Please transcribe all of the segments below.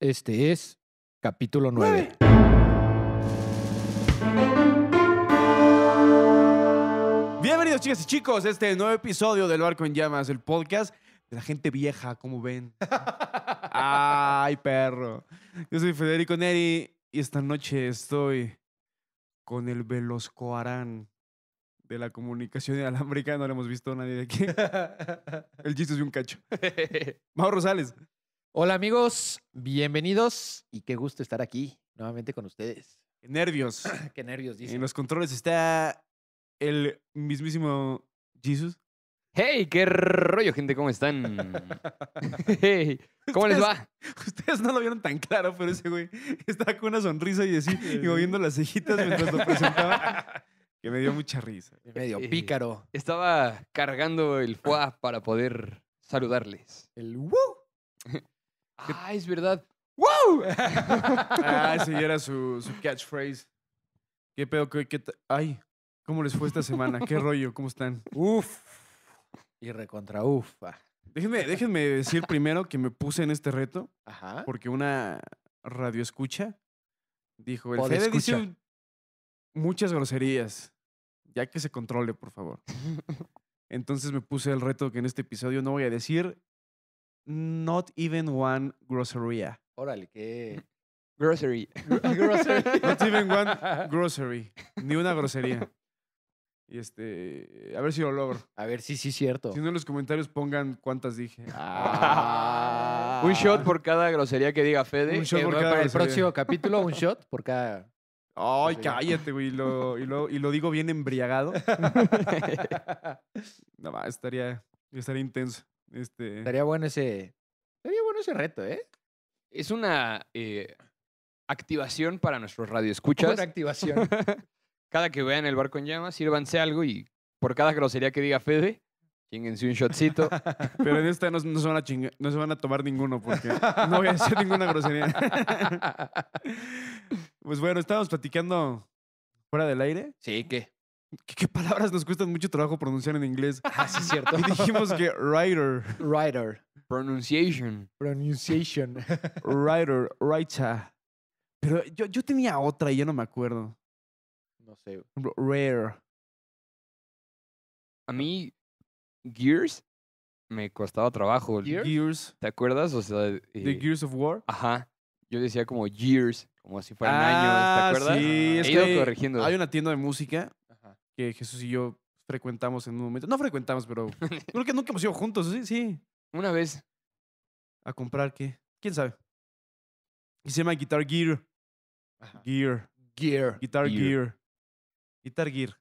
Este es capítulo 9. Bienvenidos chicas y chicos a este nuevo episodio del Barco en Llamas, el podcast de la gente vieja, como ven. Ay, perro. Yo soy Federico Neri y esta noche estoy con el veloz Arán de la comunicación inalámbrica. No lo hemos visto a nadie de aquí. El chiste es de un cacho. Mauro Rosales. Hola amigos, bienvenidos y qué gusto estar aquí nuevamente con ustedes. nervios. qué nervios, dice. En los controles está el mismísimo Jesus. Hey, qué rollo, gente, ¿cómo están? ¿Cómo les va? Ustedes no lo vieron tan claro, pero ese güey estaba con una sonrisa y así, y moviendo las cejitas mientras lo presentaba. Que me dio mucha risa. Medio eh, pícaro. estaba cargando el foie para poder saludarles. El woo. Ah, es verdad. ¡Wow! ah, ese ya era su, catchphrase. ¿Qué pedo? ¿Qué, ay, ¿cómo les fue esta semana? ¿Qué rollo? ¿Cómo están? Uf. Y recontra ufa. Déjenme, déjenme decir primero que me puse en este reto. Ajá. Porque una radio escucha dijo: El Fede dice muchas groserías. Ya que se controle, por favor. Entonces me puse el reto que en este episodio no voy a decir Not even one grocería. Órale, qué. Mm. Grocery. grocery. Not even one grocery. Ni una grosería. Y este, a ver si lo logro. A ver, si sí, sí, cierto. Si no, en los comentarios pongan cuántas dije. Ah. Ah. un shot por cada grosería que diga Fede. Un shot eh, por cada el próximo capítulo, un shot por cada. Ay, cállate, güey. Y lo, y, lo, y lo, digo bien embriagado. no, estaría, estaría intenso. Este... Estaría bueno ese. Estaría bueno ese reto, ¿eh? Es una eh, activación para nuestros radioescuchas. Una activación. cada que vean el barco en llamas, sírvanse algo y por cada grosería que diga Fede, chinguense un shotcito. Pero en esta no, se van a no se van a tomar ninguno porque no voy a hacer ninguna grosería. pues bueno, estábamos platicando fuera del aire. Sí, ¿qué? ¿Qué, palabras nos cuestan mucho trabajo pronunciar en inglés? Ah, sí, es cierto. Y dijimos que writer. Writer. Pronunciation. Pronunciation. writer, writer. Pero yo, yo tenía otra y ya no me acuerdo. No sé. Rare. A mí, Gears me costaba trabajo. Gears. ¿Te acuerdas? O sea. The eh, Gears of War. Ajá. Yo decía como Gears, como si fuera ah, año. ¿te acuerdas? Sí, Estoy corrigiendo. Hay una tienda de música que Jesús y yo frecuentamos en un momento. No frecuentamos, pero creo que nunca hemos ido juntos, sí, sí. Una vez. ¿A comprar qué? ¿Quién sabe? Y se llama Guitar Gear. Gear. Gear. Guitar Gear. Guitar Gear.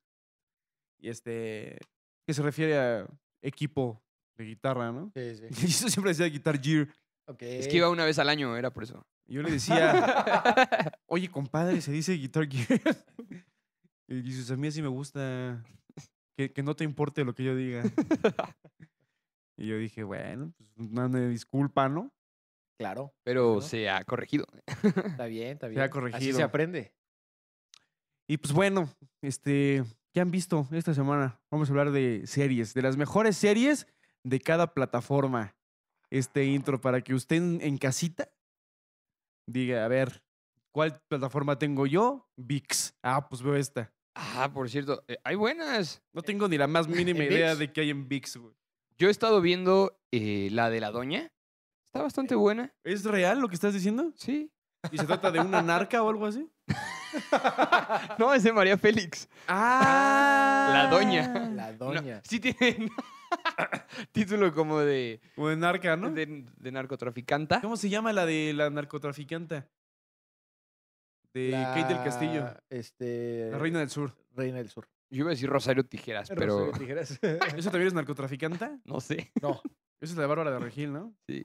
Y este. Que se refiere a equipo de guitarra, ¿no? Sí, sí. Y siempre decía Guitar Gear. Okay. Es que iba una vez al año, era por eso. Yo le decía, oye, compadre, se dice Guitar Gear. Y dices, a mí así me gusta. Que, que no te importe lo que yo diga. y yo dije, bueno, pues me disculpa, ¿no? Claro. Pero se ha corregido. Está bien, está bien. Se ha corregido. Así se aprende. Y pues bueno, este, ¿qué han visto esta semana? Vamos a hablar de series, de las mejores series de cada plataforma. Este intro para que usted en casita diga, a ver, ¿cuál plataforma tengo yo? VIX. Ah, pues veo esta. Ah, por cierto, eh, hay buenas. No tengo ni la más mínima idea de qué hay en VIX, Yo he estado viendo eh, la de la doña. Está bastante eh, buena. ¿Es real lo que estás diciendo? Sí. ¿Y se trata de una narca o algo así? No, es de María Félix. ¡Ah! La doña. La doña. sí tiene título como de, de narca, ¿no? de, narcotraficanta. ¿Cómo se llama la de la narcotraficanta? de Kate del Castillo. Este, la Reina del Sur. Reina del Sur. Yo iba a decir Rosario Tijeras, pero. Rosario Tijeras. Ah, ¿Eso también es narcotraficante? No sé. No. Esa es la de Bárbara de Regil, ¿no? Sí.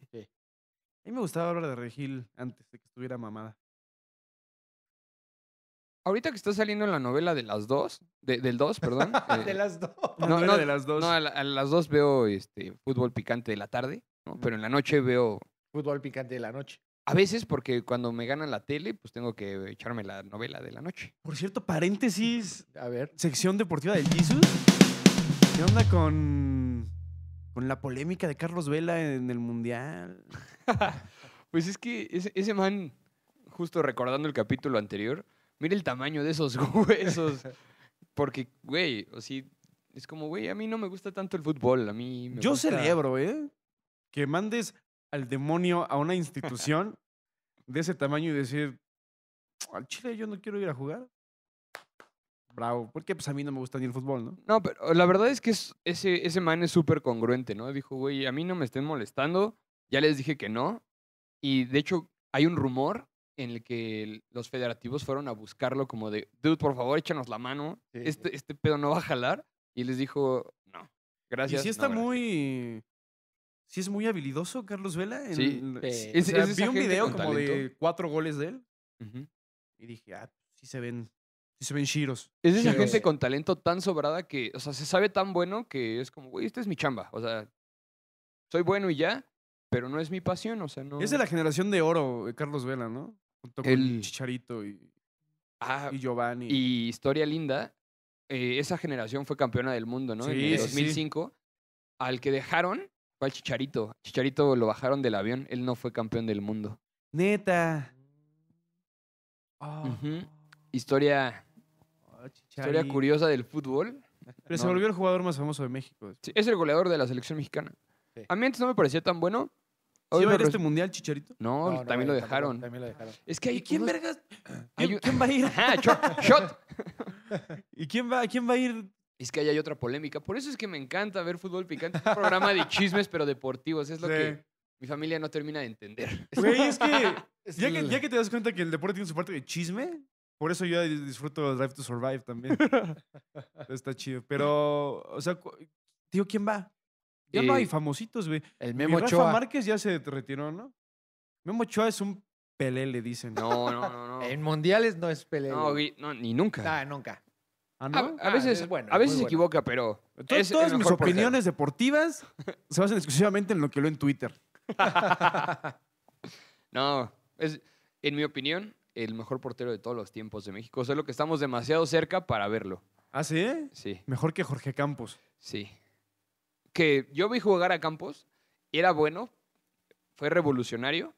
A mí me gustaba Bárbara de Regil antes de que estuviera mamada. Ahorita que está saliendo la novela de las dos, de, del dos, perdón. Eh, de las dos. No, no, de las dos. No, a, las dos veo este, fútbol picante de la tarde, pero en la noche veo. Fútbol picante de la noche. A veces porque cuando me gana la tele, pues tengo que echarme la novela de la noche. Por cierto, paréntesis. A ver. Sección deportiva del Jesus. ¿Qué onda con, con la polémica de Carlos Vela en el Mundial? pues es que ese, ese man, justo recordando el capítulo anterior, mira el tamaño de esos huesos. Porque, güey, o sí, es como, güey, a mí no me gusta tanto el fútbol, a mí Yo celebro, ¿eh? Que mandes al demonio a una institución de ese tamaño y decir, al Chile yo no quiero ir a jugar. Bravo, porque pues a mí no me gusta ni el fútbol, ¿no? No, pero la verdad es que ese, ese man es súper congruente, ¿no? Dijo, güey, a mí no me estén molestando, ya les dije que no. Y de hecho hay un rumor en el que los federativos fueron a buscarlo como de, dude, por favor, échanos la mano, este, este pedo no va a jalar. Y les dijo, no, gracias. Y sí está muy Sí es muy habilidoso Carlos Vela. sí. Eh, vi un video como de cuatro goles de él y dije, ah, sí se ven, sí se ven shiros. Es esa gente con talento tan sobrada que, o sea, se sabe tan bueno que es como, güey, esta es mi chamba. O sea, soy bueno y ya, pero no es mi pasión, o sea, no... Es de la generación de oro eh, Carlos Vela, ¿no? Junto con Chicharito y, ah, Giovanni. Y Historia Linda, eh, esa generación fue campeona del mundo, ¿no? en 2005. Al que dejaron ¿Cuál Chicharito? Chicharito lo bajaron del avión, él no fue campeón del mundo. Neta. Historia. Ah, historia curiosa del fútbol. Pero se volvió el jugador más famoso de México. es el goleador de la selección mexicana. A mí antes no me parecía tan bueno. ¿Sí va este mundial, Chicharito? No, también, lo dejaron. también lo dejaron. Es que quién vergas? ¿Quién, va a ir? ¿Y quién va, quién va a ir es que ahí hay otra polémica. Por eso es que me encanta ver fútbol picante. un programa de chismes, pero deportivos. Es lo que mi familia no termina de entender. Güey, es que ya, que te das cuenta que el deporte tiene su parte de chisme, por eso yo disfruto Drive to Survive también. Está chido. Pero, o sea, tío, ¿quién va? Ya no hay famositos, güey. El Memo Rafa Márquez ya se retiró, ¿no? Memo Ochoa es un pelele, dicen. No, no, no. no. En mundiales no es pelele. No, ni nunca. No, nunca. Ah, ah, a, ah, veces, bueno, a veces se equivoca, pero. todas mis opiniones deportivas se basan exclusivamente en lo que leo en Twitter. no, es, en mi opinión, el mejor portero de todos los tiempos de México. Solo que estamos demasiado cerca para verlo. ¿Ah, sí? Sí. Mejor que Jorge Campos. Sí. Que yo vi jugar a Campos, era bueno, fue revolucionario,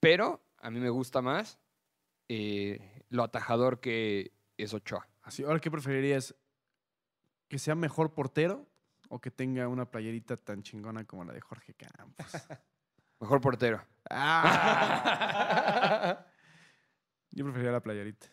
pero a mí me gusta más eh, lo atajador que es Ochoa ahora, ¿qué preferirías? ¿Que sea mejor portero o que tenga una playerita tan chingona como la de Jorge Campos? mejor portero. Ah. Yo preferiría la playerita.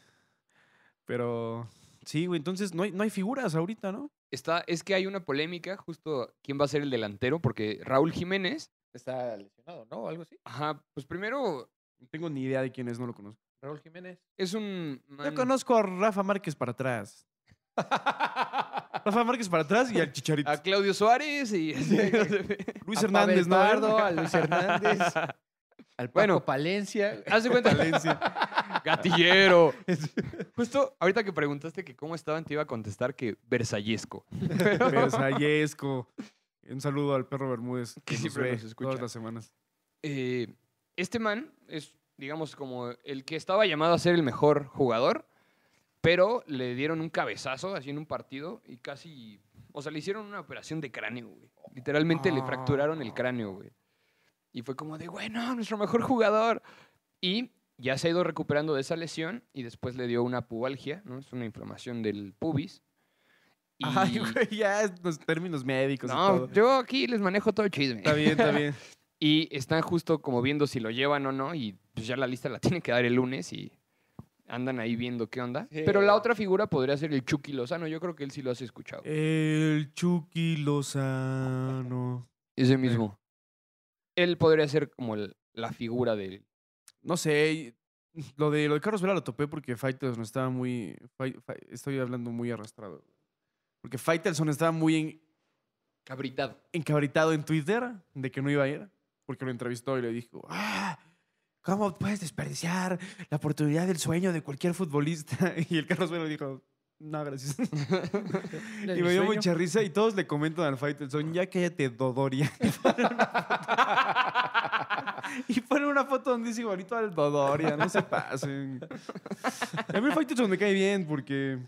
Pero sí, güey, entonces no hay, figuras ahorita, ¿no? Está, es que hay una polémica justo quién va a ser el delantero, porque Raúl Jiménez está lesionado, ¿no? Algo así. Ajá, pues primero. No tengo ni idea de quién es, no lo conozco. Raúl Jiménez. Es un. Yo conozco a Rafa Márquez para atrás. Rafa Márquez para atrás y al Chicharito. A Claudio Suárez y. Luis Hernández, ¿no? A Luis Hernández. Al Paco bueno, Palencia. Haz de cuenta. Palencia. Gatillero. Justo ahorita que preguntaste que cómo estaban, te iba a contestar que versallesco. versallesco. Un saludo al perro Bermúdez. Que, siempre nos, escucha. Todas las semanas. Eh, este man es digamos, como el que estaba llamado a ser el mejor jugador, pero le dieron un cabezazo así en un partido y casi, o sea, le hicieron una operación de cráneo, güey. Literalmente le ah. fracturaron el cráneo, güey. Y fue como de, bueno, nuestro mejor jugador. Y ya se ha ido recuperando de esa lesión y después le dio una pubalgia, ¿no? Es una inflamación del pubis. ya los términos médicos. No, yo aquí les manejo todo chisme. Está bien, está bien. Y están justo como viendo si lo llevan o no, y pues ya la lista la tienen que dar el lunes y andan ahí viendo qué onda. Pero la otra figura podría ser el Chucky Lozano, yo creo que él sí lo has escuchado. El Chucky Lozano. Ese mismo. Él podría ser como la figura del... No sé, lo de, lo de Carlos Vela lo topé porque Fighters no estaba muy... estoy hablando muy arrastrado. Porque Fighters no estaba muy en, encabritado en Twitter de que no iba a ir porque lo entrevistó y le dijo, ah, ¿Cómo puedes desperdiciar la oportunidad del sueño de cualquier futbolista? Y el Carlos bueno dijo, no, gracias. y me dio mucha risa y todos le comentan al son ya que cállate, Dodoria. y pone una foto donde dice igualito al Dodoria, no se pasen. a mí el me cae bien porque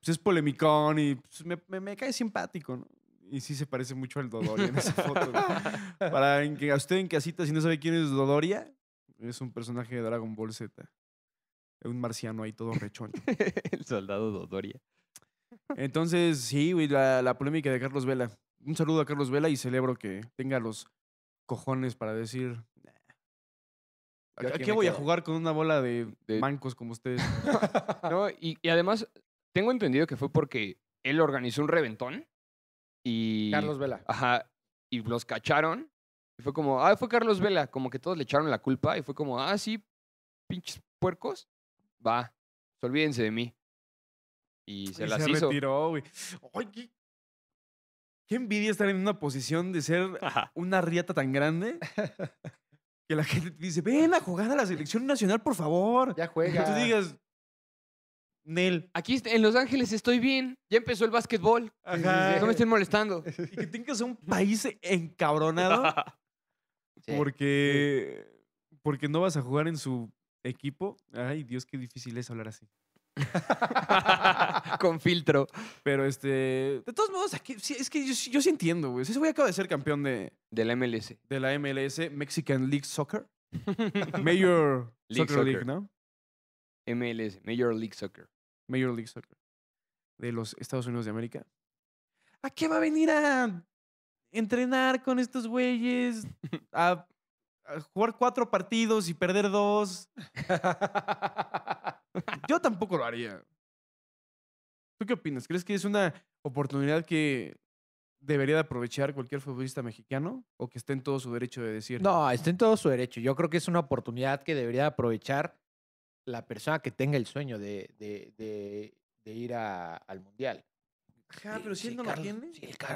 pues, es polemicón y pues, me, me, cae simpático, ¿no? Y sí se parece mucho al Dodoria en esa foto. Para que a usted en casita, si no sabe quién es Dodoria, es un personaje de Dragon Ball Z. Es un marciano ahí todo rechón. el soldado Dodoria. Entonces, sí, güey, la, polémica de Carlos Vela. Un saludo a Carlos Vela y celebro que tenga los cojones para decir. qué voy a jugar con una bola de, mancos como ustedes? no, y además, tengo entendido que fue porque él organizó un reventón Carlos Vela. Ajá. Y los cacharon. Y fue como, ah, fue Carlos Vela. Como que todos le echaron la culpa. Y fue como, ah, sí, pinches puercos. Va, olvídense de mí. Y se y las se retiró, güey. qué, envidia estar en una posición de ser una riata tan grande que la gente te dice, ven a jugar a la selección nacional, por favor. Ya juega. Y tú digas, Nel. Aquí en Los Ángeles estoy bien. Ya empezó el básquetbol. Ajá. No me estén molestando. Y que tengas un país encabronado porque, porque no vas a jugar en su equipo. Ay, Dios, qué difícil es hablar así. Con filtro. Pero este. De todos modos, es que yo, yo sí entiendo, güey. Ese güey acaba de ser campeón de. De la MLS. De la MLS, Mexican League Soccer. Major League Soccer, League, ¿no? MLS, Major League Soccer. Major League Soccer de los Estados Unidos de América. ¿A qué va a venir a entrenar con estos güeyes? A, jugar cuatro partidos y perder dos. Yo tampoco lo haría. ¿Tú qué opinas? ¿Crees que es una oportunidad que debería de aprovechar cualquier futbolista mexicano o que esté en todo su derecho de decir? No, está en todo su derecho. Yo creo que es una oportunidad que debería aprovechar la persona que tenga el sueño de, de, ir al mundial. Eh, pero si él no lo tiene.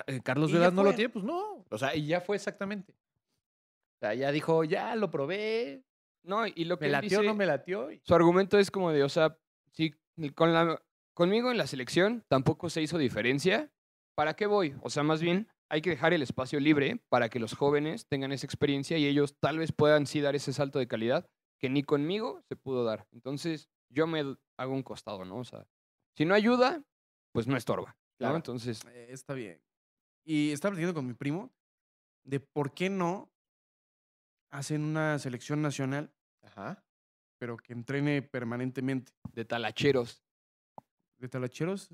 Eh, Carlos Vedas no lo tiene, pues no. O sea, y ya fue exactamente. O sea, ya dijo, ya lo probé. No, y lo que. ¿Me latió o no me latió? Su argumento es como de, o sea, si conmigo en la selección tampoco se hizo diferencia, ¿para qué voy? O sea, más bien hay que dejar el espacio libre para que los jóvenes tengan esa experiencia y ellos tal vez puedan sí dar ese salto de calidad que ni conmigo se pudo dar. Entonces, yo me hago un costado, ¿no? O sea, si no ayuda, pues no estorba. Claro. Entonces. Eh, está bien. Y estaba platicando con mi primo de por qué no hacen una selección nacional, pero que entrene permanentemente. De talacheros. ¿De talacheros?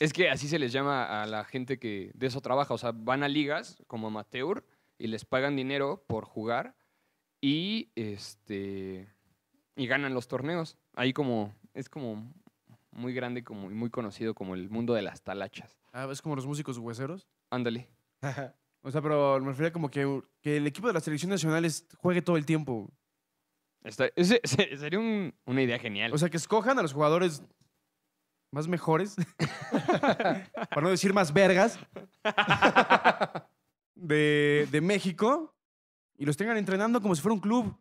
Es que así se les llama a la gente que de eso trabaja. O sea, van a ligas como amateur y les pagan dinero por jugar y, este, y ganan los torneos. Ahí como, es como muy grande como, y muy conocido como el mundo de las talachas. Ah, ¿es como los músicos hueseros? Ándale. o sea, pero me refería como que, el equipo de las selección nacional juegue todo el tiempo. sería una idea genial. O sea, que escojan a los jugadores más mejores, para no decir más vergas, de México y los tengan entrenando como si fuera un club.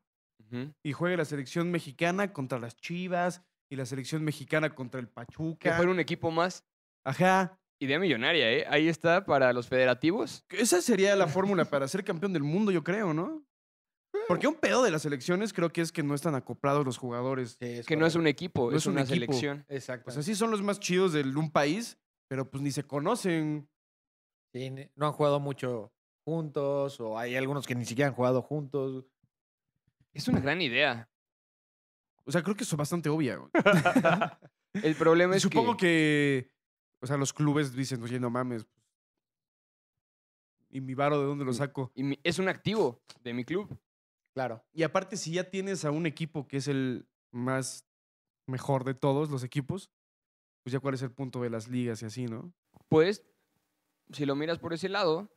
Y juegue la selección mexicana contra las Chivas y la selección mexicana contra el Pachuca. Que fuera un equipo más. Ajá. Idea millonaria, ¿eh? Ahí está para los federativos. Esa sería la fórmula para ser campeón del mundo, yo creo, ¿no? Eh. Porque un pedo de las selecciones creo que es que no están acoplados los jugadores. es que no es un equipo, es, una selección. Exacto. Pues así son los más chidos de un país, pero pues ni se conocen. Sí, no han jugado mucho juntos, o hay algunos que ni siquiera han jugado juntos. Es una gran idea. O sea, creo que es bastante obvio El problema es Supongo que... o sea, los clubes dicen, oye, no mames. Pues, ¿Y mi varo de dónde lo mm, saco? Y es un activo de mi club. Claro. Y aparte, si ya tienes a un equipo que es el más mejor de todos los equipos, pues ya cuál es el punto de las ligas y así, ¿no? Pues, si lo miras por ese lado,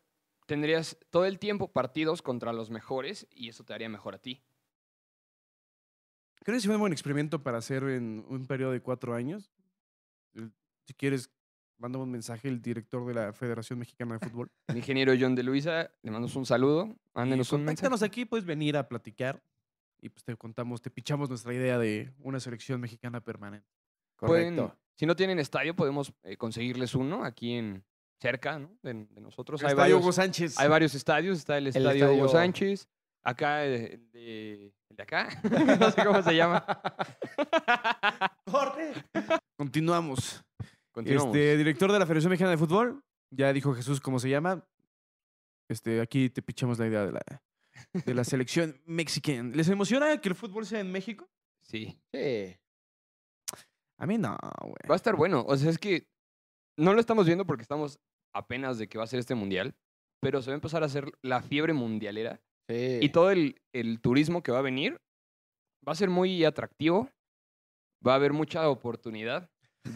tendrías todo el tiempo partidos contra los mejores y eso te haría mejor a ti. Creo que es un buen experimento para hacer en un periodo de cuatro años? Si quieres, mandame un mensaje al director de la Federación Mexicana de Fútbol. El ingeniero John de Luisa, le mandamos un saludo. Mándenos un mensaje. aquí, puedes venir a platicar y pues te contamos, te pichamos nuestra idea de una selección mexicana permanente. Correcto. si no tienen estadio, podemos eh, conseguirles uno aquí en, cerca ¿no? de, nosotros. hay estadio varios, Hugo Sánchez. Hay varios estadios, está el estadio, Hugo Sánchez, acá el de, de acá, no sé cómo se llama. ¡Corte! Continuamos. Este, director de la Federación Mexicana de Fútbol, ya dijo Jesús cómo se llama. Este, aquí te pichamos la idea de la, de la selección mexicana. ¿Les emociona que el fútbol sea en México? Sí. Sí. A mí no, güey. Va a estar bueno. O sea, es que no lo estamos viendo porque estamos apenas de que va a ser este mundial, pero se va a empezar a hacer la fiebre mundialera. Y todo el, turismo que va a venir va a ser muy atractivo, va a haber mucha oportunidad.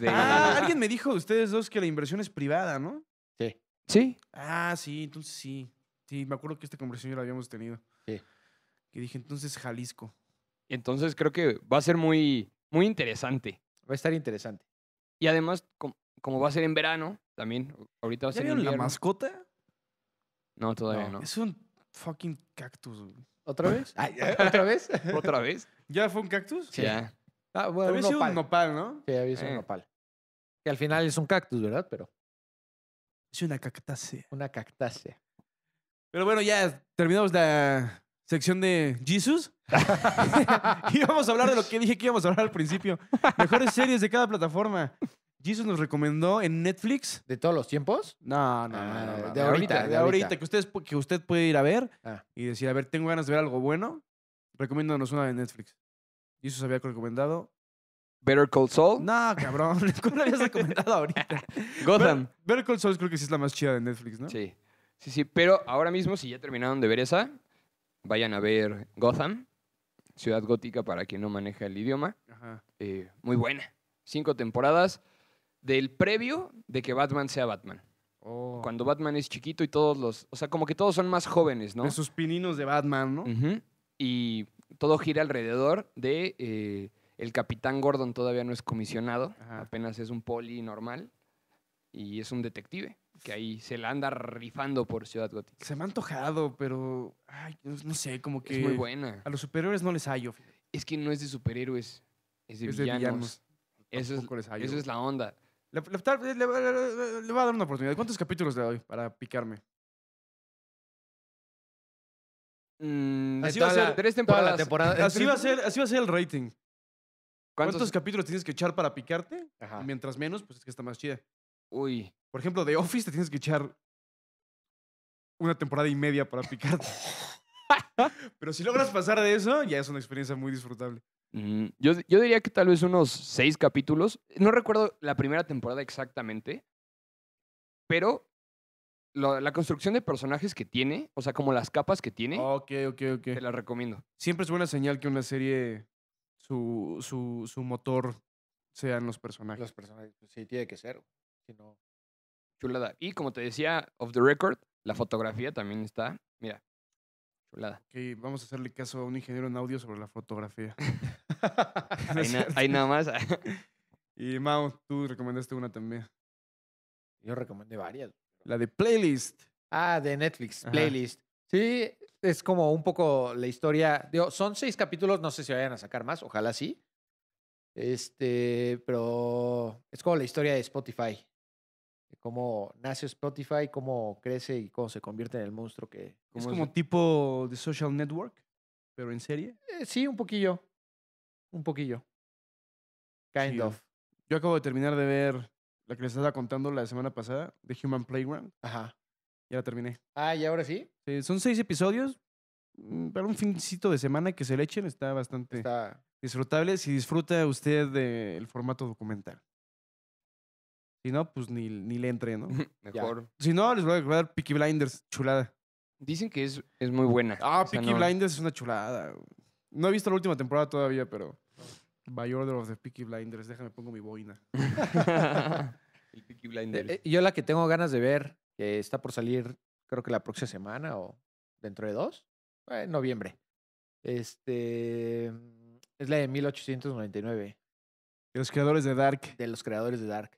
Ah, alguien me dijo ustedes dos que la inversión es privada, ¿no? Sí. Sí. Ah, sí, entonces sí. Sí, me acuerdo que esta conversación ya la habíamos tenido. Sí. Que dije, entonces Jalisco. Entonces creo que va a ser muy, muy interesante. Va a estar interesante. Y además, como va a ser en verano, también, ahorita va a ser la mascota? No, todavía no. Es un fucking cactus, ¿Otra vez? ¿Otra vez? ¿Otra vez? ¿Ya fue un cactus? Sí. Ya. Ah, bueno, Había un sido nopal. ¿no? Sí, había sido un eh. nopal. Que al final es un cactus, ¿verdad? Pero Es una cactácea. una cactácea. Pero bueno, ya terminamos la sección de Jesus. y vamos a hablar de lo que dije que íbamos a hablar al principio. Mejores series de cada plataforma eso nos recomendó en Netflix. ¿De todos los tiempos? No, no, no, ah, De, ahorita, de ahorita, Que, ustedes, que usted puede ir a ver ah. y decir, a ver, tengo ganas de ver algo bueno. Recomiéndanos una de Netflix. se había recomendado. Better Call Saul. No, cabrón. ¿Cómo la habías recomendado ahorita? Gotham. Better, Call Saul creo que sí es la más chida de Netflix, ¿no? Sí. Sí, sí. Pero ahora mismo, si ya terminaron de ver esa, vayan a ver Gotham. Ciudad Gótica para quien no maneja el idioma. Ajá. Eh, muy buena. Cinco temporadas del previo de que Batman sea Batman. Oh. Cuando Batman es chiquito y todos los. O sea, como que todos son más jóvenes, ¿no? De sus pininos de Batman, ¿no? Y todo gira alrededor de. Eh, el capitán Gordon todavía no es comisionado, apenas es un poli normal y es un detective que ahí se la anda rifando por Ciudad Gótica. Se me ha antojado, pero ay, no sé, como que. Es muy buena. A los superhéroes no les hallo. Es que no es de superhéroes, es de villanos. es, eso es la onda. Le, va voy a dar una oportunidad. ¿Cuántos capítulos le doy para picarme? así, va a ser, el rating. ¿Cuántos, capítulos tienes que echar para picarte? Mientras menos, pues es que está más chida. Uy. Por ejemplo, de Office te tienes que echar una temporada y media para picarte. Pero si logras pasar de eso, ya es una experiencia muy disfrutable yo, yo diría que tal vez unos seis capítulos. No recuerdo la primera temporada exactamente, pero la, construcción de personajes que tiene, o sea, como las capas que tiene, te la recomiendo. Siempre es buena señal que una serie, su, su, su motor sean los personajes. Los personajes, pues sí, tiene que ser. Chulada. Y como te decía, of the record, la fotografía también está, mira, chulada. Ok, vamos a hacerle caso a un ingeniero en audio sobre la fotografía. Hay nada más. y Mau, tú recomendaste una también. Yo recomendé varias. La de Playlist. Ah, de Netflix, Playlist. Sí, es como un poco la historia. son seis capítulos, no sé si vayan a sacar más, ojalá sí. Este, pero es como la historia de Spotify. cómo nace Spotify, cómo crece y cómo se convierte en el monstruo que. Es como tipo de social network, pero en serie. Eh, sí, un poquillo. Un poquillo. Kind of. Yo acabo de terminar de ver la que les estaba contando la semana pasada, The Human Playground. Ajá. Ya la terminé. Ah, ¿y ahora sí? son seis episodios. Mm, para un fincito de semana que se le echen está bastante disfrutable si disfruta usted del formato documental. Si no, pues ni, ni le entre, ¿no? Mejor. Si no, les voy a recordar Peaky Blinders, chulada. Dicen que es, es muy buena. Ah, picky Blinders es una chulada. No he visto la última temporada todavía, pero. By order of the Peaky Blinders, déjame pongo mi boina. el Peaky Blinders. Eh, eh, yo la que tengo ganas de ver, que está por salir, creo que la próxima semana o dentro de dos, eh, en noviembre. Este. Mm, es la de 1899. De los creadores de Dark. De los creadores de Dark.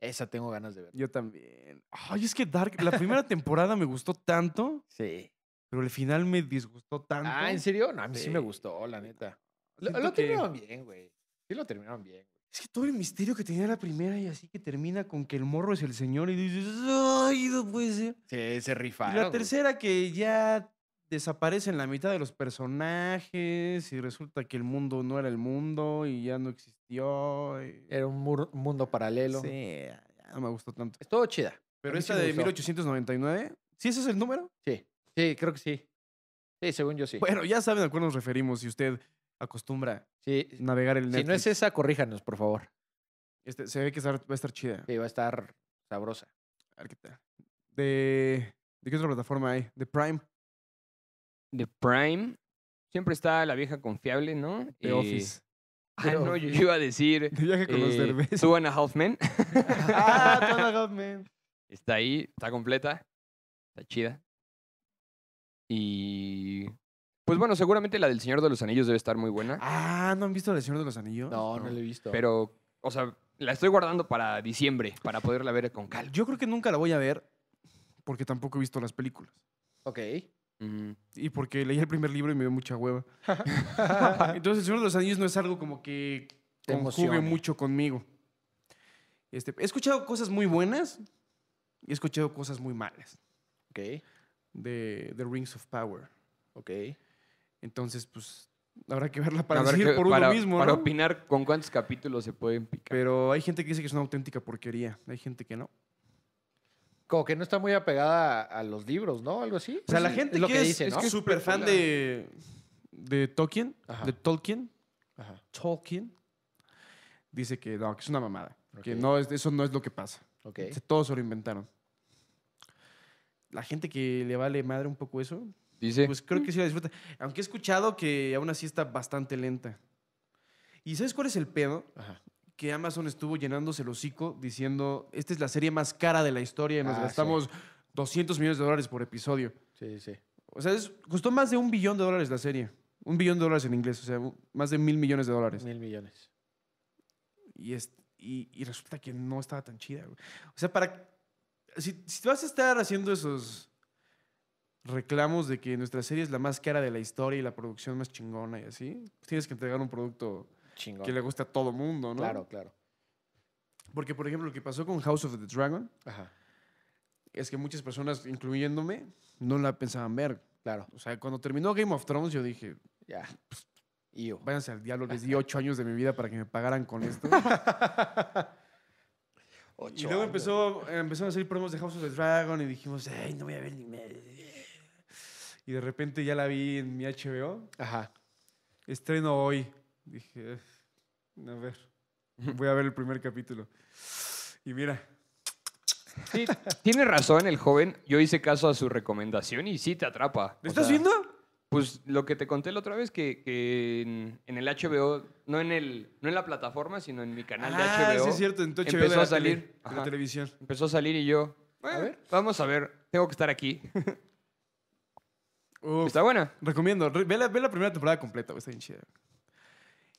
Esa tengo ganas de ver. Yo también. Ay, es que Dark, la primera temporada me gustó tanto. Sí. Pero el final me disgustó tanto. Ah, ¿en serio? No, a mí sí, me gustó, la neta. Lo, terminaron bien, güey. Sí lo terminaron bien. Es que todo el misterio que tenía la primera y así que termina con que el morro es el señor y dices, ¡ay, no Sí, se rifaron. Y la tercera que ya desaparecen la mitad de los personajes y resulta que el mundo no era el mundo y ya no existió. Era un mundo paralelo. Sí, no me gustó tanto. Estuvo chida. Pero esa de 1899, ¿sí ese es el número? Sí. Sí, creo que sí. Sí, según yo sí. Bueno, ya saben a cuál nos referimos si usted acostumbra navegar el Netflix. Si no es esa, corríjanos, por favor. Este, se ve que va a estar chida. Sí, va a estar sabrosa. De, qué otra plataforma hay? ¿De Prime? De Prime. Siempre está la vieja confiable, ¿no? De eh, Office. Ah, no, yo iba a decir. De viaje con los eh, cervezas. Suban a ah, Está ahí, está completa, está chida. Y. Pues bueno, seguramente la del Señor de los Anillos debe estar muy buena. Ah, ¿no han visto la del Señor de los Anillos? No, no, la he visto. Pero, o sea, la estoy guardando para diciembre, para poderla ver con Cal Yo creo que nunca la voy a ver porque tampoco he visto las películas. Ok. Mm. Y porque leí el primer libro y me dio mucha hueva. Entonces, El Señor de los Anillos no es algo como que mucho conmigo. Este, he escuchado cosas muy buenas y he escuchado cosas muy malas. Ok de, The Rings of Power. Ok. Entonces, pues Habrá que verla para decir por uno mismo. Para opinar con cuántos capítulos se pueden picar. Pero hay gente que dice que es una auténtica porquería. Hay gente que no. Como que no está muy apegada a, los libros, ¿no? Algo así. O sea, la gente lo que, dice, ¿no? es que es súper fan de, de Tolkien, de Tolkien, Ajá. Tolkien, dice que no, que es una mamada. Que no, eso no es lo que pasa. que Todos se lo inventaron la gente que le vale madre un poco eso, Dice. pues creo que mm. sí la disfruta. Aunque he escuchado que aún así está bastante lenta. ¿Y sabes cuál es el pedo? Ajá. Que Amazon estuvo llenándose el hocico diciendo, esta es la serie más cara de la historia y nos ah, gastamos 200 millones de dólares por episodio. Sí, sí. O sea, costó más de un billón de dólares la serie. Un billón de dólares en inglés, o sea, más de mil millones de dólares. Mil millones. Y, es- y, y resulta que no estaba tan chida, O sea, para, si, si vas a estar haciendo esos reclamos de que nuestra serie es la más cara de la historia y la producción más chingona y así, pues tienes que entregar un producto Chingón. que le guste a todo mundo, ¿no? Claro, claro. Porque, por ejemplo, lo que pasó con House of the Dragon es que muchas personas, incluyéndome, no la pensaban ver. Claro. O sea, cuando terminó Game of Thrones, yo dije, ya, pues, váyanse al diablo, les di ocho años de mi vida para que me pagaran con esto. y luego empezó empezó, a salir promos de House of the Dragon y dijimos, ay, no voy a ver ni me Y de repente ya la vi en mi HBO. Ajá. Estreno hoy. Dije, eh, a ver, voy a ver el primer capítulo. Y mira. Sí, tiene razón el joven. Yo hice caso a su recomendación y sí te atrapa. ¿me estás viendo? Pues lo que te conté la otra vez, que, en, el HBO, no en, el, no en la plataforma, sino en mi canal de HBO. Ah, es cierto, en HBO empezó a salir. la televisión. Empezó a salir y yo, a ver. vamos a ver, tengo que estar aquí. está buena. Recomiendo, ve la, primera temporada completa, está bien chida.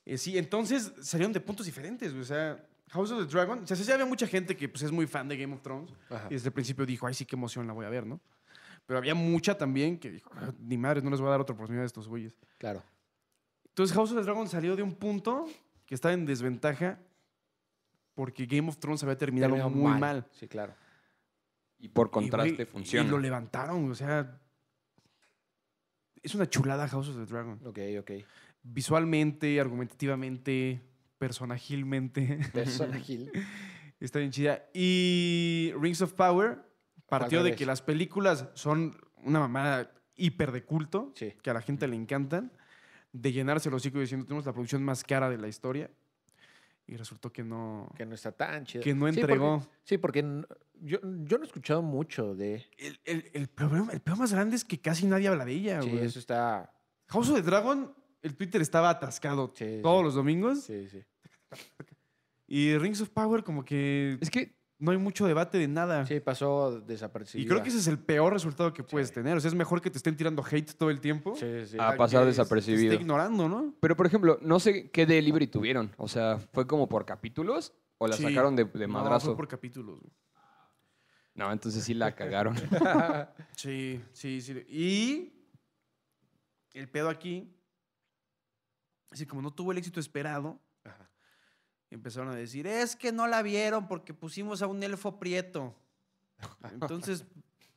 Eh, sí, entonces salieron de puntos diferentes, o sea, House of the Dragon, o sea, ya había mucha gente que pues, es muy fan de Game of Thrones y desde el principio dijo, ay, sí, qué emoción la voy a ver, ¿no? Pero había mucha también que dijo, ah, ni madre, no les voy a dar otra oportunidad a estos güeyes. Claro. Entonces House of the Dragon salió de un punto que estaba en desventaja porque Game of Thrones había terminado muy mal. Sí, claro. Y por contraste funciona. Y lo levantaron, o sea. Es una chulada House of the Dragon. Ok, ok. Visualmente, argumentativamente, personajilmente. Personajil. Está bien chida. Y Rings of Power partió de que las películas son una mamada hiper de culto, que a la gente le encantan, de llenarse los hocico diciendo, tenemos la producción más cara de la historia. Y resultó que no... Que no está tan chido. Que no entregó. Sí, porque, yo, no he escuchado mucho de... El, el, el, problema, el más grande es que casi nadie habla de ella, Sí, eso está... House of the Dragon, el Twitter estaba atascado todos los domingos. Sí, sí. Y Rings of Power como que... Es que no hay mucho debate de nada. Sí, pasó desapercibido. Y creo que ese es el peor resultado que puedes tener. O sea, es mejor que te estén tirando hate todo el tiempo. A, pasar desapercibido. Te ignorando, ¿no? Pero, por ejemplo, no sé qué delivery tuvieron. O sea, ¿fue como por capítulos o la sacaron de, de madrazo? No, fue por capítulos. No, entonces sí la cagaron. sí, sí, sí. Y el pedo aquí, así como no tuvo el éxito esperado, empezaron a decir, es que no la vieron porque pusimos a un elfo prieto. Entonces,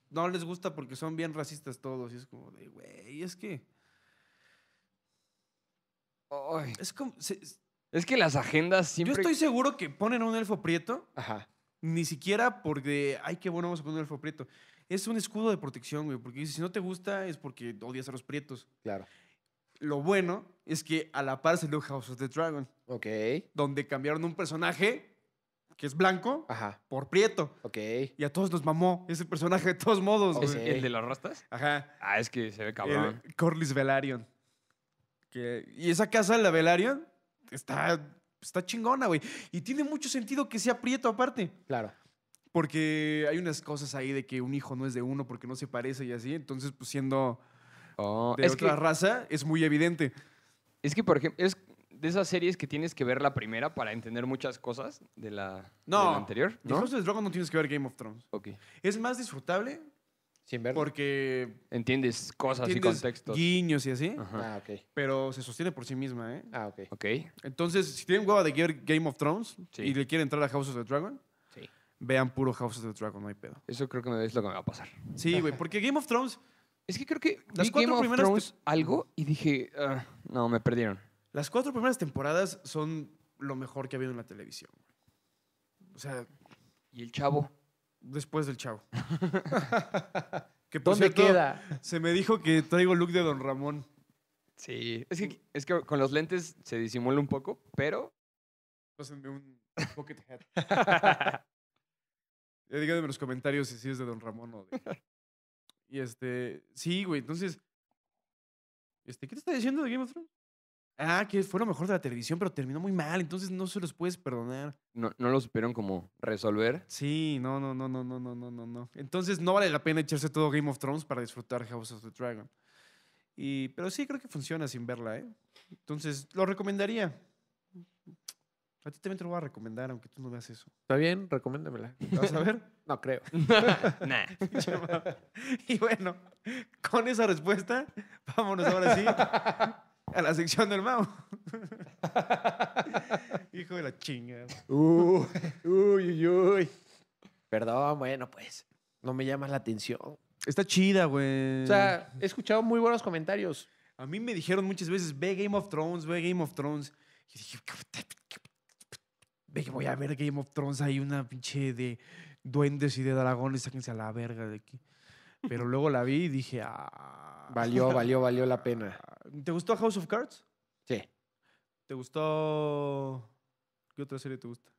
no les gusta porque son bien racistas todos. Y es como de, güey, es que... Es como... es que las agendas siempre... Yo estoy seguro que ponen a un elfo prieto. Ajá. Ni siquiera porque, ay, qué bueno, vamos a poner un elfo prieto. Es un escudo de protección, güey, porque si no te gusta es porque odias a los prietos. Claro. Lo bueno es que a la par salió House of the Dragon. Ok. Donde cambiaron un personaje que es blanco por prieto. Ok. Y a todos nos mamó ese personaje de todos modos. el de las rastas? Ajá. Ah, es que se ve cabrón. Corlys Velaryon. Que, y esa casa, la Velaryon, está, está chingona, güey. Y tiene mucho sentido que sea prieto aparte. Claro. Porque hay unas cosas ahí de que un hijo no es de uno porque no se parece y así. Entonces, pues siendo oh, de es otra raza, es muy evidente. Es que, por ejemplo, es de esas series que tienes que ver la primera para entender muchas cosas de la, anterior. ¿no? de House of the Dragon no tienes que ver Game of Thrones. Ok. Es más disfrutable Sin ver porque Entiendes cosas y contextos. guiños y así, Ah, ok. pero se sostiene por sí misma, ¿eh? Ah, ok. Ok. Entonces, si tienen hueva de ver Game of Thrones y le quieren entrar a House of the Dragon, vean puro House of the Dragon, no hay pedo. Eso creo que es lo que me va a pasar. Sí, güey, porque Game of Thrones es que creo que las cuatro primeras algo y dije, ah, no, me perdieron. Las cuatro primeras temporadas son lo mejor que ha habido en la televisión. O sea, Y el chavo, después del chavo. ¿dónde queda? Se me dijo que traigo look de Don Ramón. Sí. Es que, es que con los lentes se disimula un poco, pero Pásenme un pocket hat. díganme en los comentarios si sí es de Don Ramón o de y este, sí, güey, entonces, este, ¿qué te está diciendo de Game of Thrones? Ah, que fue lo mejor de la televisión, pero terminó muy mal, entonces no se los puedes perdonar. No, no lo supieron como resolver. Sí, no, no, no, no, no, no, no, no, no. Entonces no vale la pena echarse todo Game of Thrones para disfrutar House of the Dragon. Y, pero sí creo que funciona sin verla, ¿eh? Entonces lo recomendaría. A ti también te lo voy a recomendar, aunque tú no me hagas eso. Está bien, recoméndamela. ¿La vas a ver? no creo. nah. y bueno, con esa respuesta, vámonos ahora sí a la sección del Mao. Hijo de la chinga. Uh, uy, uy, uy. Perdón, bueno, pues. No me llama la atención. Está chida, güey. O sea, he escuchado muy buenos comentarios. A mí me dijeron muchas veces, ve Game of Thrones, ve Game of Thrones. Y dije, ¿qué voy a ver Game of Thrones, hay una pinche de duendes y de dragones, sáquense a la verga de aquí. Pero luego la vi y dije, ah. Valió, valió, valió la pena. ¿Te gustó House of Cards? Sí. ¿Te gustó. ¿Qué otra serie te gusta?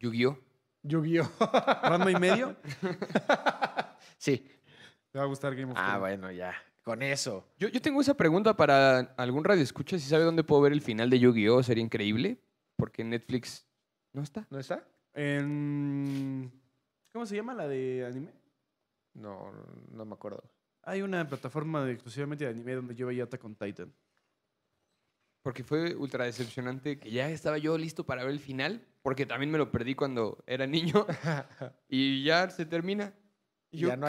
Yu-Gi-Oh! Yu-Gi-Oh! oh rando y medio? sí. Te va a gustar Game of ah, Thrones. Ah, bueno, ya. Con eso. Yo, yo tengo esa pregunta para algún radio escucha. Si sabe dónde puedo ver el final de Yu-Gi-Oh! Sería increíble porque Netflix no está. ¿No está? En... ¿Cómo se llama la de anime? No, no me acuerdo. Hay una plataforma exclusivamente de anime donde yo veía Attack on Titan. Porque fue ultra decepcionante que ya estaba yo listo para ver el final, porque también me lo perdí cuando era niño. y ya se termina. Y ¿En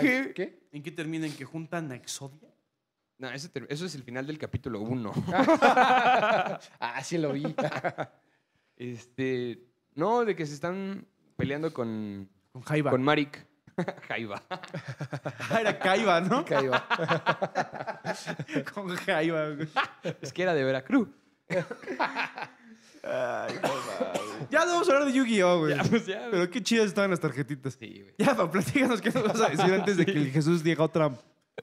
qué termina? ¿En que juntan a Exodia? No, eso, es el final del capítulo 1. Ah. ah, sí lo vi. Este, no, de que se están peleando con, Con Jaiba. con Marik. Jaiba. Ah, era Caiba, ¿no? Caiba. Con Jaiba, Es que era de Veracruz. Ya no vamos a hablar de Yu-Gi-Oh, pues, güey. Pero qué chidas estaban las tarjetitas. Ya, pa, platícanos qué nos vas a decir antes de que el Jesús diga otra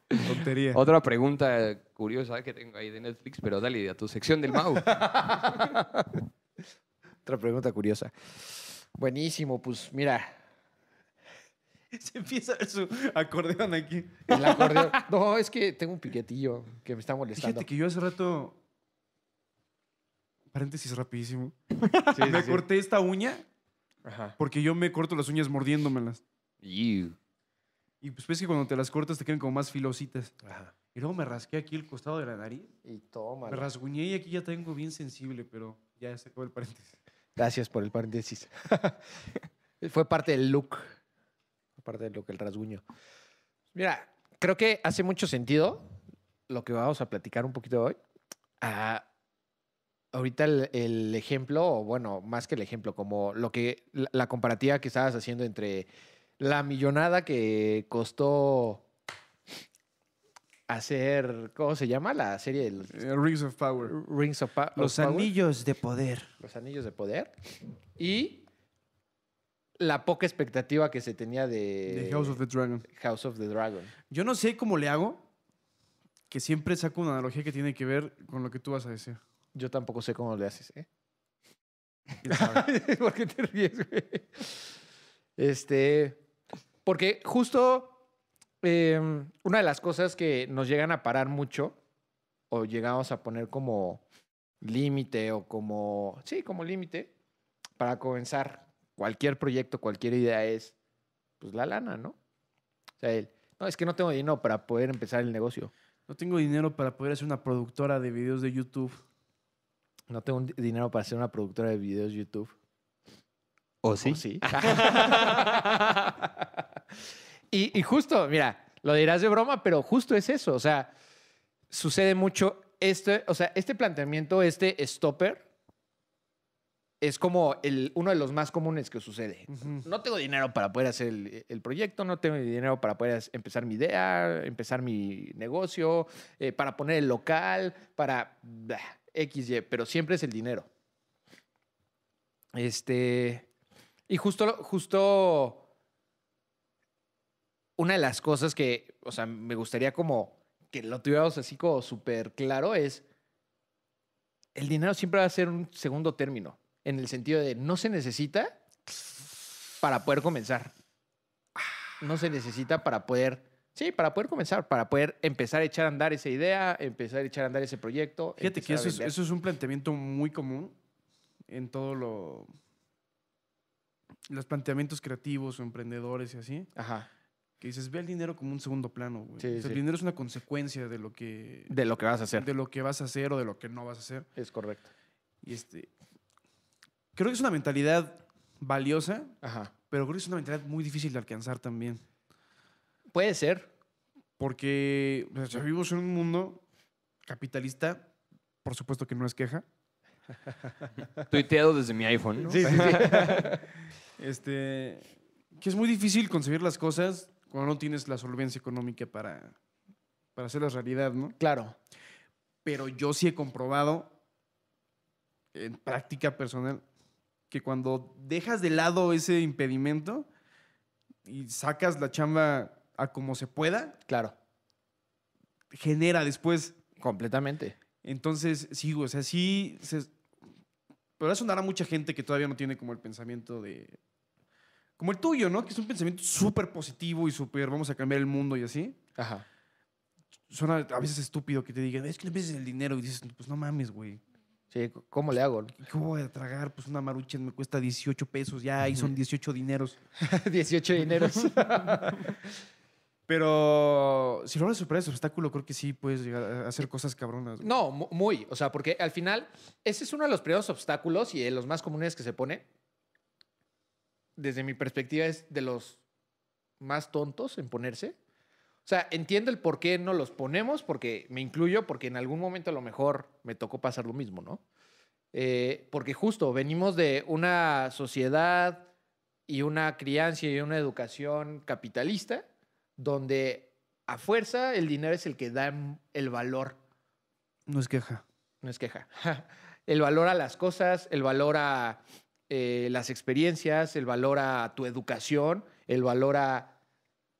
tontería. Otra pregunta curiosa que tengo ahí de Netflix, pero dale a tu sección del Mau. Otra pregunta curiosa. Buenísimo, pues mira. Se empieza a su acordeón aquí. El acordeón. No, es que tengo un piquetillo que me está molestando. Fíjate que yo hace rato. Paréntesis rapidísimo. me corté esta uña porque yo me corto las uñas mordiéndomelas. Y pues ves que cuando te las cortas te quedan como más filositas. Y luego me rasqué aquí el costado de la nariz. Y toma. Me rasguñé y aquí ya tengo bien sensible, pero ya se acabó el paréntesis. Gracias por el paréntesis. Fue parte del look. Fue parte del look, el rasguño. Mira, creo que hace mucho sentido lo que vamos a platicar un poquito hoy. Ah, ahorita el, ejemplo, o bueno, más que el ejemplo, como lo que la comparativa que estabas haciendo entre la millonada que costó hacer, ¿cómo se llama la serie? Eh, Rings of Power. Rings Los Anillos de Poder. Los Anillos de Poder. Y la poca expectativa que se tenía de, House of the Dragon. House of the Dragon. Yo no sé cómo le hago, que siempre saco una analogía que tiene que ver con lo que tú vas a decir. Yo tampoco sé cómo le haces, ¿eh? ¿Por qué te ríes, Este, porque justo Em, una de las cosas que nos llegan a parar mucho o llegamos a poner como límite o como, sí, como límite para comenzar cualquier proyecto, cualquier idea es, pues la lana, ¿no? O sea, no, es que no tengo dinero para poder empezar el negocio. No tengo dinero para poder ser una productora de videos de YouTube. No tengo dinero para ser una productora de videos de YouTube. ¿O sí? ¿O sí? Y, justo, mira, lo dirás de broma, pero justo es eso. O sea, sucede mucho este, o sea, este planteamiento, este stopper, es como el, uno de los más comunes que sucede. No tengo dinero para poder hacer el, proyecto, no tengo dinero para poder empezar mi idea, empezar mi negocio, eh, para poner el local, para XY, pero siempre es el dinero. Este. Y justo, justo una de las cosas que, o sea, me gustaría como que lo tuviéramos así como súper claro es, el dinero siempre va a ser un segundo término, en el sentido de no se necesita para poder comenzar. No se necesita para poder, sí, para poder comenzar, para poder empezar a echar a andar esa idea, empezar a echar a andar ese proyecto. Fíjate que eso es, un planteamiento muy común en todos lo los planteamientos creativos o emprendedores y así. Ajá que dices, ve el dinero como un segundo plano, El dinero es una consecuencia de lo que... De lo que vas a hacer. De lo que vas a hacer o de lo que no vas a hacer. Es correcto. Y este... Creo que es una mentalidad valiosa, pero creo que es una mentalidad muy difícil de alcanzar también. Puede ser. Porque vivimos en un mundo capitalista, por supuesto que no es queja. Tuiteado desde mi iPhone, este, que es muy difícil concebir las cosas cuando no tienes la solvencia económica para, para hacer la realidad, ¿no? Claro. Pero yo sí he comprobado en práctica personal que cuando dejas de lado ese impedimento y sacas la chamba a como se pueda, claro. Genera después. Completamente. Entonces, sí, o sea, sí. Pero eso dará mucha gente que todavía no tiene como el pensamiento de como el tuyo, ¿no? Que es un pensamiento súper positivo y súper vamos a cambiar el mundo y así. Ajá. Suena a veces estúpido que te digan, es que le pides el dinero y dices, pues no mames, güey. Sí, ¿cómo le hago? ¿Cómo voy a tragar? Pues una marucha me cuesta 18 pesos, ya ahí son 18 dineros. 18 dineros. Pero si logras superar ese obstáculo, creo que sí puedes llegar a hacer cosas cabronas. No, muy. O sea, porque al final, ese es uno de los primeros obstáculos y de los más comunes que se pone desde mi perspectiva, es de los más tontos en ponerse. O sea, entiendo el por qué no los ponemos, porque me incluyo, porque en algún momento a lo mejor me tocó pasar lo mismo, ¿no? Eh, porque justo venimos de una sociedad y una crianza y una educación capitalista donde a fuerza el dinero es el que da el valor. No es queja. No es queja. El valor a las cosas, el valor a eh, las experiencias, el valor a tu educación, el valor a...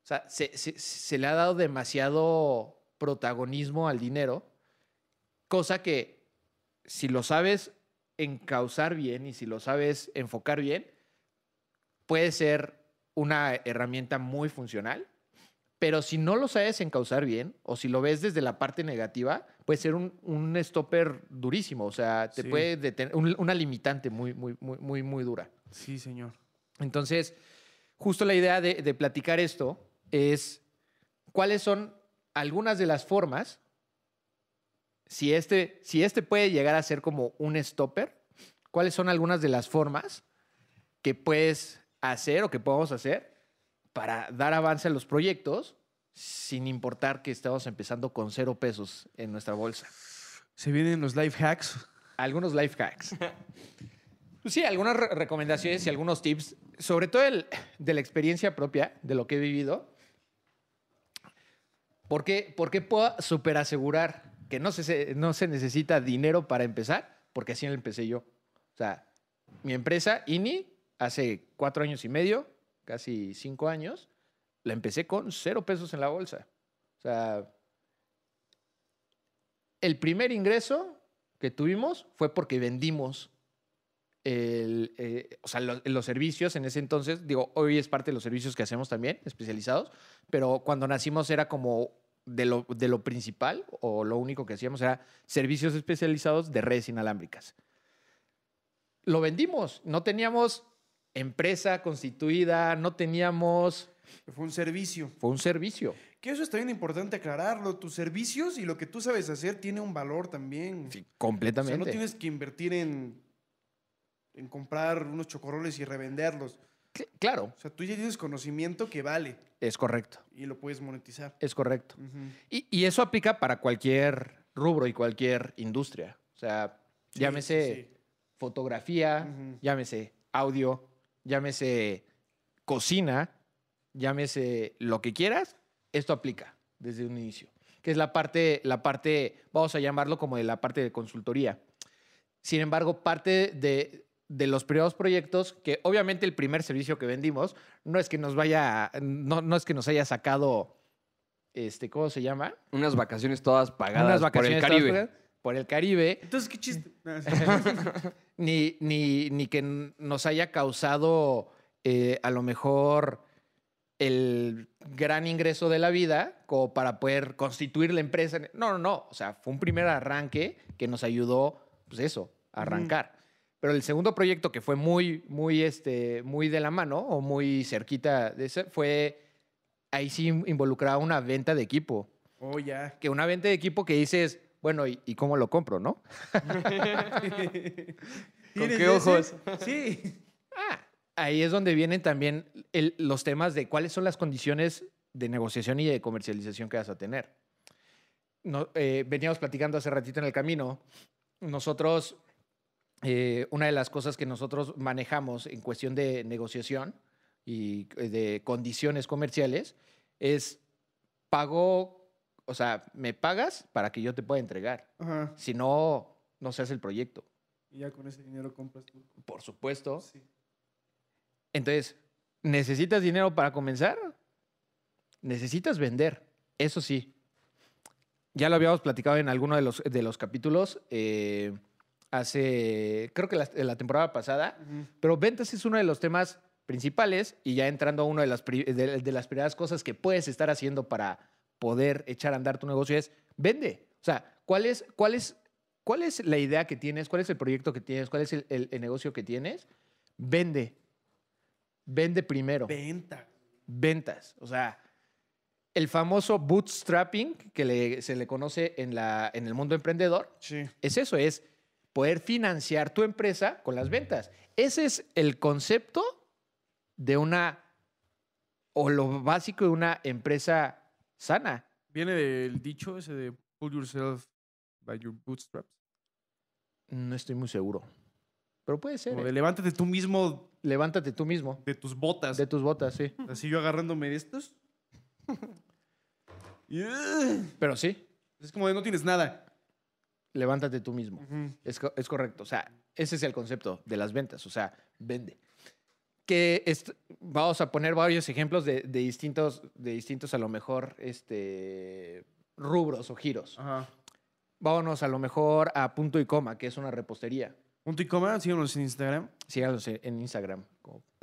O sea, se, se le ha dado demasiado protagonismo al dinero, cosa que si lo sabes encauzar bien y si lo sabes enfocar bien, puede ser una herramienta muy funcional, pero si no lo sabes encauzar bien o si lo ves desde la parte negativa, puede ser un, un stopper durísimo, o sea, te puede detener, una limitante muy, muy, muy, muy, dura. Sí, señor. Entonces, justo la idea de, platicar esto es cuáles son algunas de las formas, si este, si este puede llegar a ser como un stopper, cuáles son algunas de las formas que puedes hacer o que podemos hacer para dar avance a los proyectos sin importar que estamos empezando con cero pesos en nuestra bolsa. Se vienen los life hacks. Algunos life hacks. Pues sí, algunas recomendaciones y algunos tips, sobre todo de la experiencia propia, de lo que he vivido. Porque, qué puedo superasegurar que no se, necesita dinero para empezar, porque así lo empecé yo. O sea, mi empresa, INI, hace cuatro años y medio, casi cinco años, la empecé con cero pesos en la bolsa. O sea, el primer ingreso que tuvimos fue porque vendimos eh, los servicios en ese entonces, digo, hoy es parte de los servicios que hacemos también, especializados, pero cuando nacimos era como de lo, de lo principal o lo único que hacíamos era servicios especializados de redes inalámbricas. Lo vendimos, no teníamos empresa constituida, no teníamos fue un servicio. Fue un servicio. Que eso está bien importante aclararlo. Tus servicios y lo que tú sabes hacer tiene un valor también. Sí, completamente. O sea, no tienes que invertir en, en comprar unos chocorroles y revenderlos. Claro. O sea, tú ya tienes conocimiento que vale. Es correcto. Y lo puedes monetizar. Es correcto. y, eso aplica para cualquier rubro y cualquier industria. O sea, llámese fotografía, llámese audio, llámese cocina llámese lo que quieras, esto aplica desde un inicio, que es la parte, la parte, vamos a llamarlo como de la parte de consultoría. Sin embargo, parte de, de los primeros proyectos, que obviamente el primer servicio que vendimos no es que nos vaya, no, no es que nos haya sacado, este, ¿cómo se llama? Unas vacaciones todas pagadas por el Caribe. por el Caribe. Entonces, ¿qué chiste? ni, ni, ni que nos haya causado eh, a lo mejor el gran ingreso de la vida como para poder constituir la empresa. No, no, no. O sea, fue un primer arranque que nos ayudó, pues eso, a arrancar. Pero el segundo proyecto que fue muy, muy, este, muy de la mano o muy cerquita de ese fue, ahí sí involucraba una venta de equipo. Oh, ya. Que una venta de equipo que dices, bueno, ¿y, cómo lo compro, no? ¿Con qué ojos? Sí. Ah, ahí es donde vienen también los temas de cuáles son las condiciones de negociación y de comercialización que vas a tener. Eh, veníamos platicando hace ratito en el camino. Nosotros, eh, una de las cosas que nosotros manejamos en cuestión de negociación y eh, de condiciones comerciales es pago, o sea, me pagas para que yo te pueda entregar. Si no, no se hace el proyecto. Y ya con ese dinero compras tú. Por supuesto. Sí. Entonces, ¿necesitas dinero para comenzar? Necesitas vender, eso sí. Ya lo habíamos platicado en alguno de los, de los capítulos. Eh, hace, creo que la, temporada pasada, pero ventas es uno de los temas principales y ya entrando a una de las, de, las primeras cosas que puedes estar haciendo para poder echar a andar tu negocio es vende. O sea, ¿cuál es, cuál es, cuál es la idea que tienes? ¿Cuál es el proyecto que tienes? ¿Cuál es el negocio que tienes? Vende. Vende primero. Venta. Ventas. O sea, el famoso bootstrapping que se le conoce en, la, en el mundo emprendedor es eso, es poder financiar tu empresa con las ventas. Ese es el concepto de una, o lo básico de una empresa sana. ¿Viene del dicho ese de pull yourself by your bootstraps? No estoy muy seguro, pero puede ser. O ¿eh? de levántate tú mismo Levántate tú mismo. De tus botas. De tus botas, sí. Así yo agarrándome de estos. Uh, Pero sí. Es como de no tienes nada. Levántate tú mismo. es, correcto. O sea, ese es el concepto de las ventas. O sea, vende. Que vamos a poner varios ejemplos de, distintos, de distintos, a lo mejor, este, rubros o giros. Vámonos a lo mejor a punto y coma, que es una repostería. Un y síganos en Instagram. Síganos en Instagram.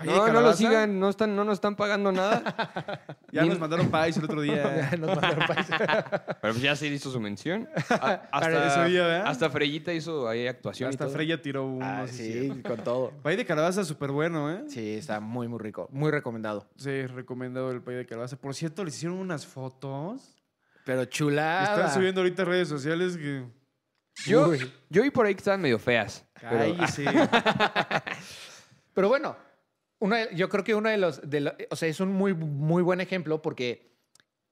No, no lo sigan, no, no nos están pagando nada. ya nos mandaron Pais el otro día. Pero pues ya se hizo su mención. hasta, Freyita hizo ahí actuación. Hasta y Freya tiró uno. Ah, sí, con todo. País de calabaza súper bueno, ¿eh? Sí, está muy, muy rico. Muy recomendado. Sí, recomendado el País de calabaza. Por cierto, les hicieron unas fotos. Pero chuladas. Están subiendo ahorita redes sociales que. Yo, vi por ahí que estaban medio feas. sí. pero bueno, yo creo que uno de los, o sea, es un muy, muy buen ejemplo porque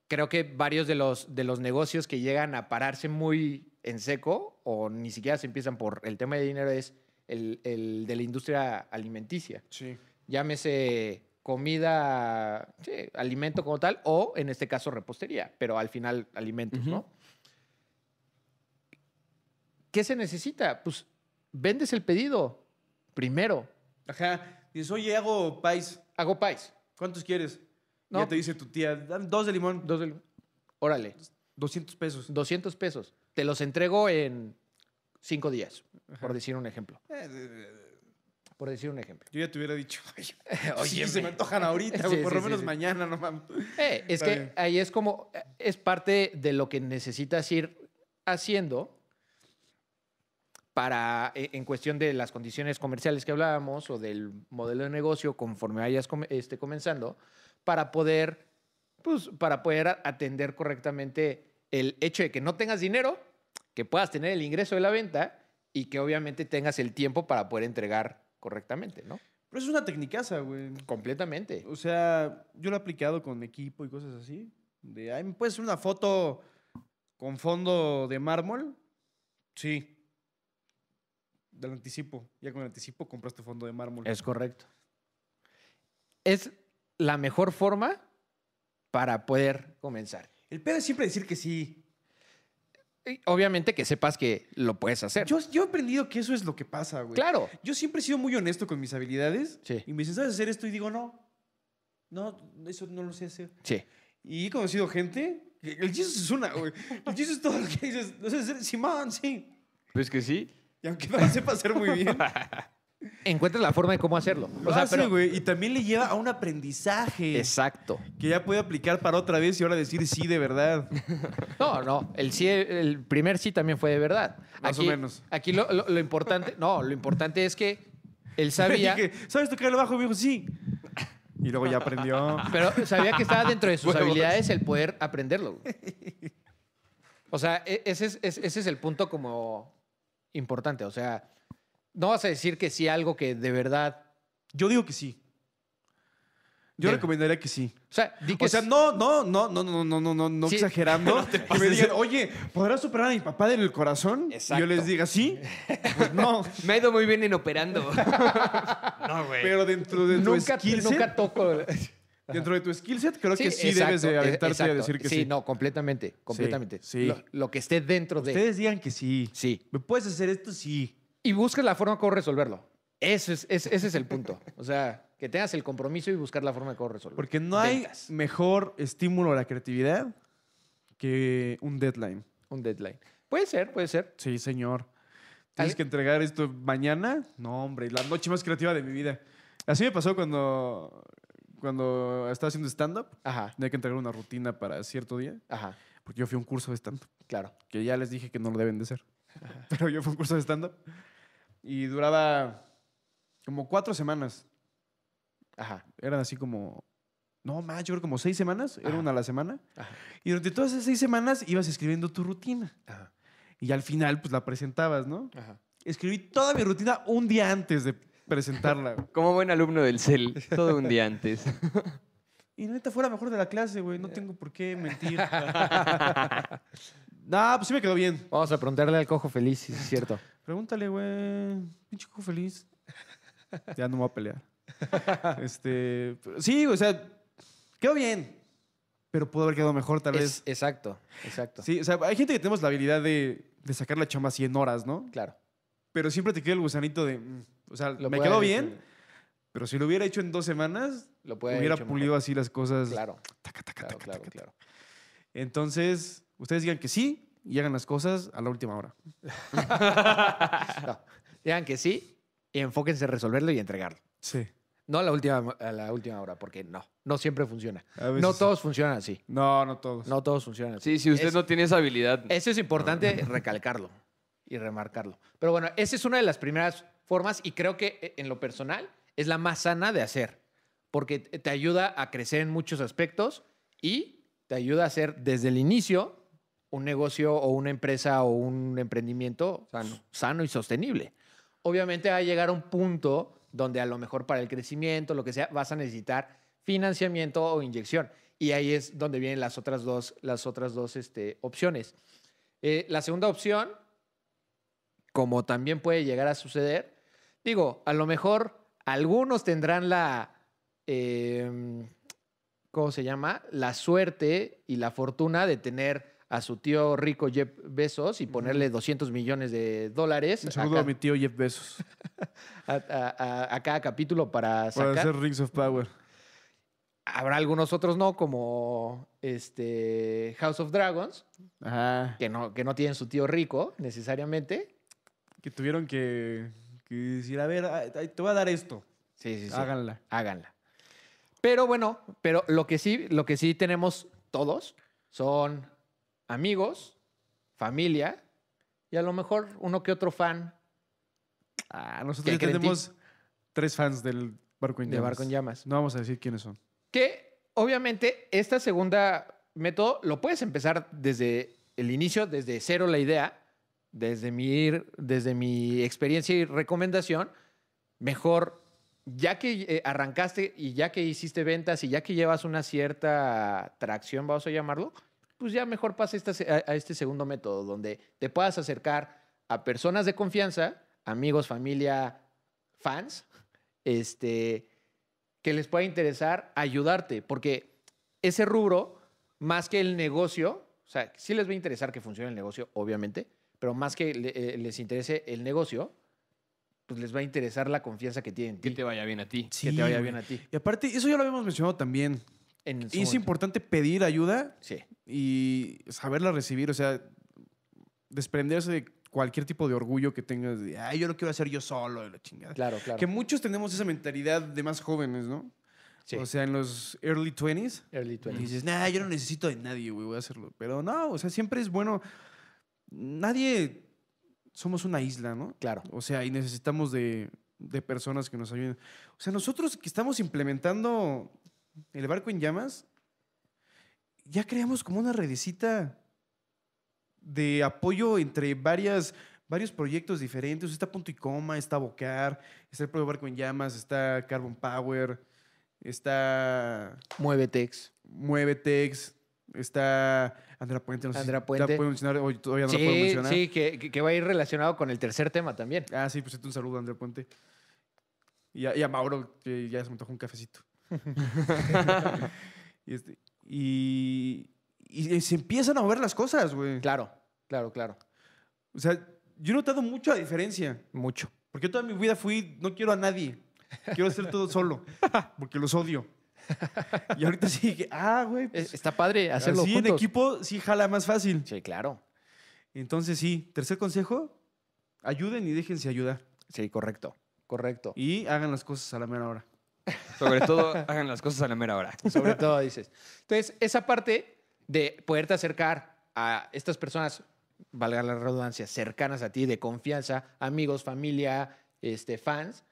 creo que varios de los, de los negocios que llegan a pararse muy en seco o ni siquiera se empiezan por el tema de dinero es el, de la industria alimenticia. Sí. Llámese comida, alimento como tal o en este caso repostería, pero al final alimentos, ¿no? ¿qué se necesita? Pues vendes el pedido primero. Ajá. Dices, oye, hago pais. Hago pais. ¿Cuántos quieres? No. Ya te dice tu tía, dos de limón. Dos de limón. Órale. 200 pesos. 200 pesos. Te los entrego en cinco días, por decir un ejemplo. Eh, por decir un ejemplo. Yo ya te hubiera dicho, oye, se me antojan ahorita, por lo menos mañana, no mames. Eh, es que ahí es como, es parte de lo que necesitas ir haciendo para, eh, en cuestión de las condiciones comerciales que hablábamos o del modelo de negocio conforme vayas esté comenzando, para poder, pues, para poder atender correctamente el hecho de que no tengas dinero, que puedas tener el ingreso de la venta y que obviamente tengas el tiempo para poder entregar correctamente, ¿no? Pero es una tecnicaza, güey. Completamente. O sea, yo lo he aplicado con equipo y cosas así. De, ¿me puedes hacer una foto con fondo de mármol? Sí del anticipo. Ya con el anticipo compraste fondo de mármol. Es correcto. Es la mejor forma para poder comenzar. El pedo es siempre decir que sí. Obviamente que sepas que lo puedes hacer. Yo, yo, he aprendido que eso es lo que pasa, güey. Claro. Yo siempre he sido muy honesto con mis habilidades. Y me dicen, ¿sabes hacer esto? Y digo, no. No, eso no lo sé hacer. Sí. Y he conocido gente. El chiste es una, güey. El chiste es todo lo que dices. No sé hacer. Simón, sí. ¿Ves pues que sí? Y aunque no lo sepa hacer muy bien. Encuentra la forma de cómo hacerlo. Y también le lleva a un aprendizaje. Exacto. Que ya puede aplicar para otra vez y ahora decir sí de verdad. No, no. El, el primer sí también fue de verdad. Más o menos. Aquí lo, importante... No, lo importante es que él sabía... Dije, ¿sabes tocar el bajo? Y dijo, sí. Y luego ya aprendió. Pero sabía que estaba dentro de sus habilidades el poder aprenderlo. O sea, e, ese es, ese es el punto como importante. O sea, no vas a decir que sí algo que de verdad. Yo digo que sí. Yo recomendaría que sí. O sea, di no, no, no, no, no, no, no, no, no exagerando. que me digan, oye, ¿podrás superar a mi papá del corazón? Y yo les diga, sí. Pues no. me ha ido muy bien en operando. no, güey. Pero dentro de nunca, nunca toco. Dentro de tu skill set, creo que sí debes de eh, aventarte a decir que sí. Sí, no, completamente, completamente. Sí, Lo, que esté dentro de. Ustedes digan que sí. Sí. puedes hacer esto? Sí. Y buscas la forma de cómo resolverlo. Ese es, ese, es el punto. O sea, que tengas el compromiso y buscar la forma de cómo resolverlo. Porque no hay mejor estímulo a la creatividad que un deadline. Un deadline. Puede ser, puede ser. Sí, señor. ¿Tienes que entregar esto mañana? No, hombre, la noche más creativa de mi vida. Así me pasó cuando cuando estaba haciendo stand-up, tenía que entregar una rutina para cierto día. Porque yo fui a un curso de stand-up. Claro. Que ya les dije que no lo deben de ser. Pero yo fui a un curso de stand-up y duraba como cuatro semanas. Ajá. Eran así como no, más, yo creo como seis semanas, era una a la semana. Ajá. Y durante todas esas seis semanas ibas escribiendo tu rutina. Ajá. Y al final, pues la presentabas, ¿no? Escribí toda mi rutina un día antes de, presentarla. Como buen alumno del CEL, todo un día antes. Y neta fuera mejor de la clase, güey. No tengo por qué mentir. No, pues sí me quedó bien. Vamos a preguntarle al cojo feliz, si es cierto. Pregúntale, güey. Pinche cojo feliz. ya no me voy a pelear. este, sí, o sea, quedó bien. Pero pudo haber quedado mejor, tal vez. exacto, exacto. Sí, o sea, hay gente que tenemos la habilidad de, de sacar la chamba 100 horas, ¿no? Claro. Pero siempre te queda el gusanito de. Mm, o sea, me quedó bien, pero si lo hubiera hecho en dos semanas, lo hubiera pulido así las cosas. Claro. claro, claro, claro. Entonces, ustedes digan que sí y hagan las cosas a la última hora. no, digan que sí y enfóquense en resolverlo y entregarlo. Sí. No a la última, a la última hora, porque no, no siempre funciona. No todos funcionan así. No, no todos. No todos funcionan así. Sí, si usted no tiene esa habilidad. Eso es importante recalcarlo y remarcarlo. Pero bueno, esa es una de las primeras y creo que eh, en lo personal es la más sana de hacer, porque te ayuda a crecer en muchos aspectos y te ayuda a hacer desde el inicio un negocio o una empresa o un emprendimiento sano, sano y sostenible. Obviamente va a llegar a un punto donde a lo mejor para el crecimiento, lo que sea, vas a necesitar financiamiento o inyección. Y ahí es donde vienen las otras dos, las otras dos este, opciones. Eh, la segunda opción, como también puede llegar a suceder, Digo, a lo mejor algunos tendrán la... Em, ¿Cómo se llama? La suerte y la fortuna de tener a su tío rico Jeff Bezos y ponerle 200 millones de dólares. Un saludo a, mi tío Jeff Bezos. a, cada capítulo para sacar. Para hacer Rings of Power. Habrá algunos otros no, como este House of Dragons, Ajá. Que, no, que no tienen su tío rico necesariamente. Que tuvieron que y decir, a ver, te voy a dar esto. Sí, sí, sí. Háganla. Háganla. Pero bueno, pero lo que sí, lo que sí tenemos todos son amigos, familia y a lo mejor uno que otro fan. Ah, nosotros tenemos tres fans del Barco en Llamas. De Barco en Llamas. No vamos a decir quiénes son. Que obviamente esta segunda método lo puedes empezar desde el inicio, desde cero la idea desde mi, desde mi experiencia y recomendación, mejor, ya que eh, arrancaste y ya que hiciste ventas y ya que llevas una cierta tracción, vamos a llamarlo, pues ya mejor pasa a, este segundo método, donde te puedas acercar a personas de confianza, amigos, familia, fans, este, que les pueda interesar ayudarte, porque ese rubro, más que el negocio, o sea, sí les va a interesar que funcione el negocio, obviamente, pero más que eh, les interese el negocio, pues les va a interesar la confianza que tienen. Que te vaya bien a ti. que te vaya bien a ti. Y aparte, eso ya lo habíamos mencionado también. En es importante pedir ayuda y saberla recibir, o sea, desprenderse de cualquier tipo de orgullo que tengas de, ay, yo lo quiero hacer yo solo, de la chingada. Claro, claro. Que muchos tenemos esa mentalidad de más jóvenes, ¿no? Sí. O sea, en los early 20s. Early 20s. Y dices, nah, yo no necesito de nadie, güey, voy a hacerlo. Pero no, o sea, siempre es bueno nadie somos una isla, ¿no? Claro. O sea, y necesitamos de, de personas que nos ayuden. O sea, nosotros que estamos implementando el barco en llamas, ya creamos como una redecita de apoyo entre varias, varios proyectos diferentes. Está Punto y Coma, está Bocar, está el propio Barco en Llamas, está Carbon Power, está... Muevetex. Muevetex, está Andrea Puente, no sé si Puente. mencionar, todavía no la puedo mencionar. Sí, que, va a ir relacionado con el tercer tema también. Ah, sí, pues un saludo a Andrea Puente. Y a, Mauro, que ya se me tocó un cafecito. Este, y, se empiezan a mover las cosas, güey. Claro, claro, claro. O sea, yo he notado mucho diferencia. Mucho. Porque toda mi vida fui, no quiero a nadie. Quiero hacer todo solo. Porque los odio. y ahorita sí ah, güey. Pues, eh, está padre hacerlo Sí, en equipo sí jala más fácil. Sí, claro. Entonces sí, tercer consejo, ayuden y déjense ayudar. Sí, correcto, correcto. Y hagan las cosas a la mera hora. Sobre todo, hagan las cosas a la mera hora. Sobre todo, dices. Entonces, esa parte de poderte acercar a estas personas, valga la redundancia, cercanas a ti, de confianza, amigos, familia, este, fans,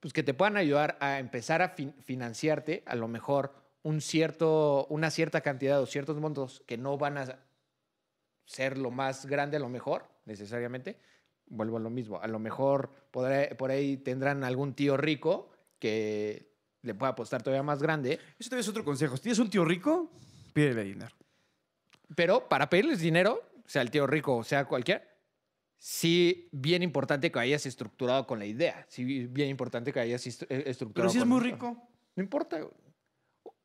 pues que te puedan ayudar a empezar a financiarte a lo mejor un cierto, una cierta cantidad o ciertos montos que no van a ser lo más grande a lo mejor necesariamente. Vuelvo a lo mismo, a lo mejor por ahí tendrán algún tío rico que le pueda apostar todavía más grande. Eso también es otro consejo. Si tienes un tío rico, pídele dinero. Pero para pedirles dinero, sea el tío rico o sea cualquier, sí, bien importante que hayas estructurado con la idea. Sí, bien importante que hayas eh, estructurado. Pero si es muy rico. No importa.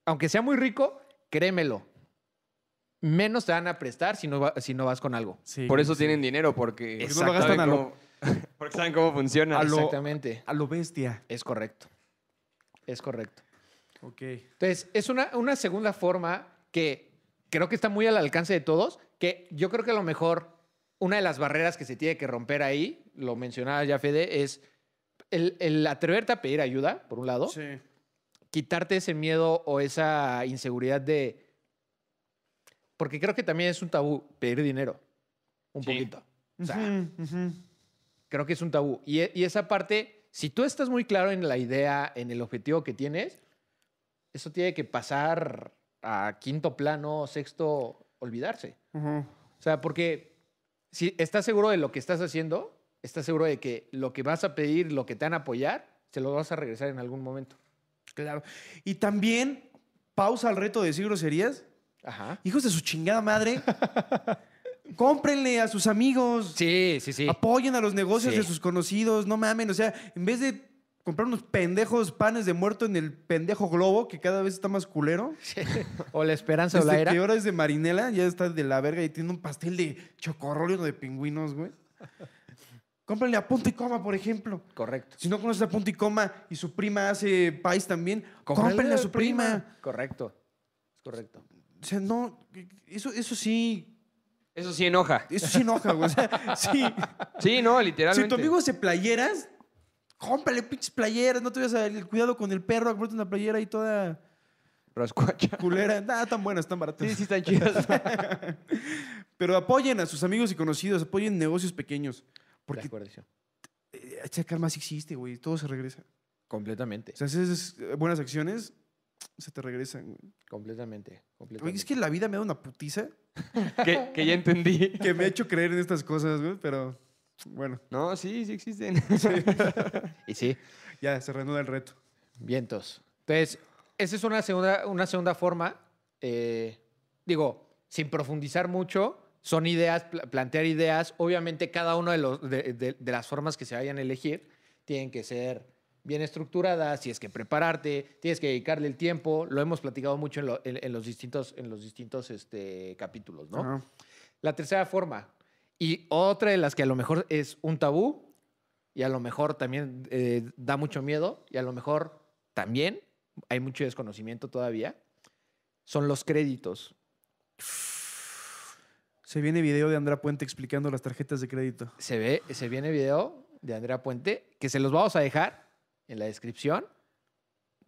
Aunque sea muy rico, créemelo. Menos te van a prestar si no, si no vas con algo. Sí, Por eso tienen dinero, porque no gastan porque saben cómo funciona. Exactamente. A lo bestia. Es correcto. Es correcto. Ok. Entonces, es una, una segunda forma que creo que está muy al alcance de todos, que yo creo que a lo mejor una de las barreras que se tiene que romper ahí, lo mencionaba ya Fede, es el, el atreverte a pedir ayuda, por un lado. Sí. Quitarte ese miedo o esa inseguridad de. Porque creo que también es un tabú pedir dinero. Un poquito. O sea, creo que es un tabú. Y, y, esa parte, si tú estás muy claro en la idea, en el objetivo que tienes, eso tiene que pasar a quinto plano, sexto, olvidarse. O sea, porque si estás seguro de lo que estás haciendo, estás seguro de que lo que vas a pedir, lo que te van a apoyar, se lo vas a regresar en algún momento. Claro. Y también, pausa al reto de decir groserías. Ajá. Hijos de su chingada madre. Cómprenle a sus amigos. Sí, sí, sí. Apoyen a los negocios de sus conocidos. No mamen. O sea, en vez de comprar unos pendejos panes de muerto en el pendejo globo que cada vez está más culero. O la esperanza o la era. Que ahora es de marinela, ya está de la verga y tiene un pastel de chocorrol y uno de pingüinos, güey. Cómprenle a punto y coma, por ejemplo. Correcto. Si no conoces a punto y coma y su prima hace país también, cómprenle a su prima. Correcto. Correcto. O sea, no, eso, eso sí, eso sí enoja. Eso sí enoja, güey. sí. Sí, no, literalmente. Si tu amigo hace playeras, cómprale pinches playeras, no te vayas a cuidado con el perro, comprate una playera y toda rascuacha. Culera. Nada, ah, tan buenas, tan baratas. Sí, sí, están chidas. Pero apoyen a sus amigos y conocidos, apoyen negocios pequeños. Porque de eh, acuerdo, sí. existe, güey. Todo se regresa. Completamente. O sea, si haces eh, buenas acciones, se te regresan, Completamente. completamente. es que la vida me da una putiza. que, que ya entendí. que me ha hecho creer en estas cosas, güey, pero... Bueno. No, sí, sí existen. y sí. Ya, se renueva el reto. Vientos. Entonces, esa es una segunda, una segunda forma. Eh, digo, sin profundizar mucho, son ideas, plantear ideas. Obviamente, cada una de, las formas que se vayan a elegir tienen que ser bien estructuradas, es que prepararte, tienes que dedicarle el tiempo. Lo hemos platicado mucho en, los distintos, en los distintos este, capítulos, ¿no? La tercera forma, y otra de las que a lo mejor es un tabú y a lo mejor también eh, da mucho miedo y a lo mejor también hay mucho desconocimiento todavía, son los créditos. Se viene video de Andrea Puente explicando las tarjetas de crédito. Se ve, se viene video de Andrea Puente que se los vamos a dejar en la descripción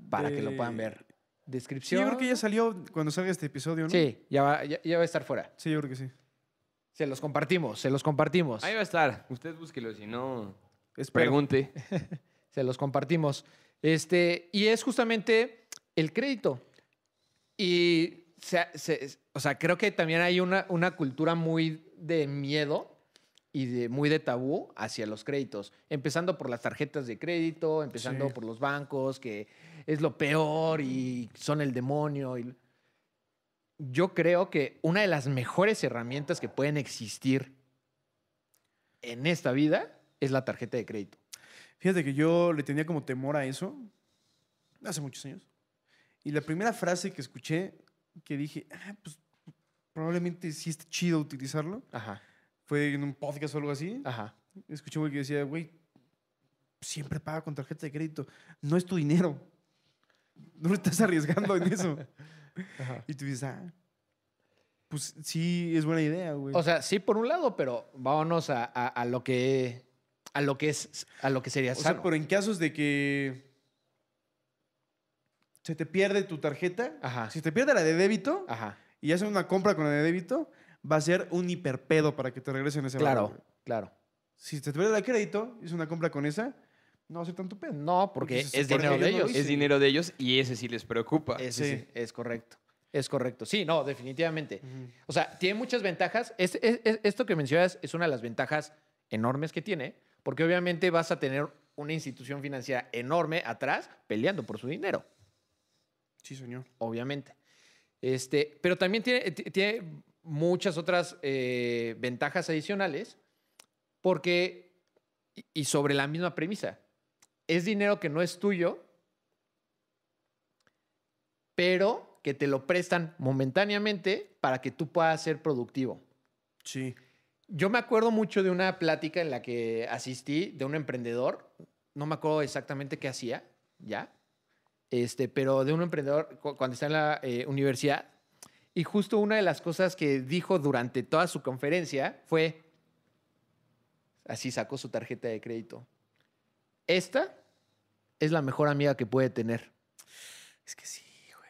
para que lo puedan ver. Descripción. yo creo que ya salió cuando salga este episodio, Sí, ya va a estar fuera. Sí, yo creo que sí. Se los compartimos, se los compartimos. Ahí va a estar. Usted búsquelo, si no, pregunte. se los compartimos. Este, y es justamente el crédito. Y o sea, creo que también hay una, una cultura muy de miedo y de, muy de tabú hacia los créditos, empezando por las tarjetas de crédito, empezando por los bancos, que es lo peor y son el demonio yo creo que una de las mejores herramientas que pueden existir en esta vida es la tarjeta de crédito. Fíjate que yo le tenía como temor a eso hace muchos años. Y la primera frase que escuché, que dije, ah, pues, probablemente sí está chido utilizarlo, Ajá. fue en un podcast o algo así. Ajá. Escuché un güey que decía, güey, siempre paga con tarjeta de crédito. No es tu dinero. No lo estás arriesgando en eso. Y tú dices, ah, pues sí, es buena idea, güey. O sea, sí, por un lado, pero vámonos a, lo que. A lo que es. A lo que sería o pero en casos de que. Se te pierde tu tarjeta. Si te pierde la de débito. Y haces una compra con la de débito, va a ser un hiperpedo para que te regresen ese Claro, claro. Si te pierde la de crédito, haces una compra con esa no hacer tanto No, porque, es dinero de ellos. es dinero de ellos y ese sí les preocupa. Ese sí. es correcto. Es correcto. Sí, no, definitivamente. O sea, tiene muchas ventajas. esto que mencionas es una de las ventajas enormes que tiene, porque obviamente vas a tener una institución financiera enorme atrás peleando por su dinero. Sí, señor. Obviamente. Este, pero también tiene, tiene muchas otras eh, ventajas adicionales, porque, y sobre la misma premisa, es dinero que no es tuyo, pero que te lo prestan momentáneamente para que tú puedas ser productivo. Sí. Yo me acuerdo mucho de una plática en la que asistí de un emprendedor, no me acuerdo exactamente qué hacía, ya, este, pero de un emprendedor cuando está en la eh, universidad. Y justo una de las cosas que dijo durante toda su conferencia fue, así sacó su tarjeta de crédito. Esta es la mejor amiga que puede tener. Es que sí, güey.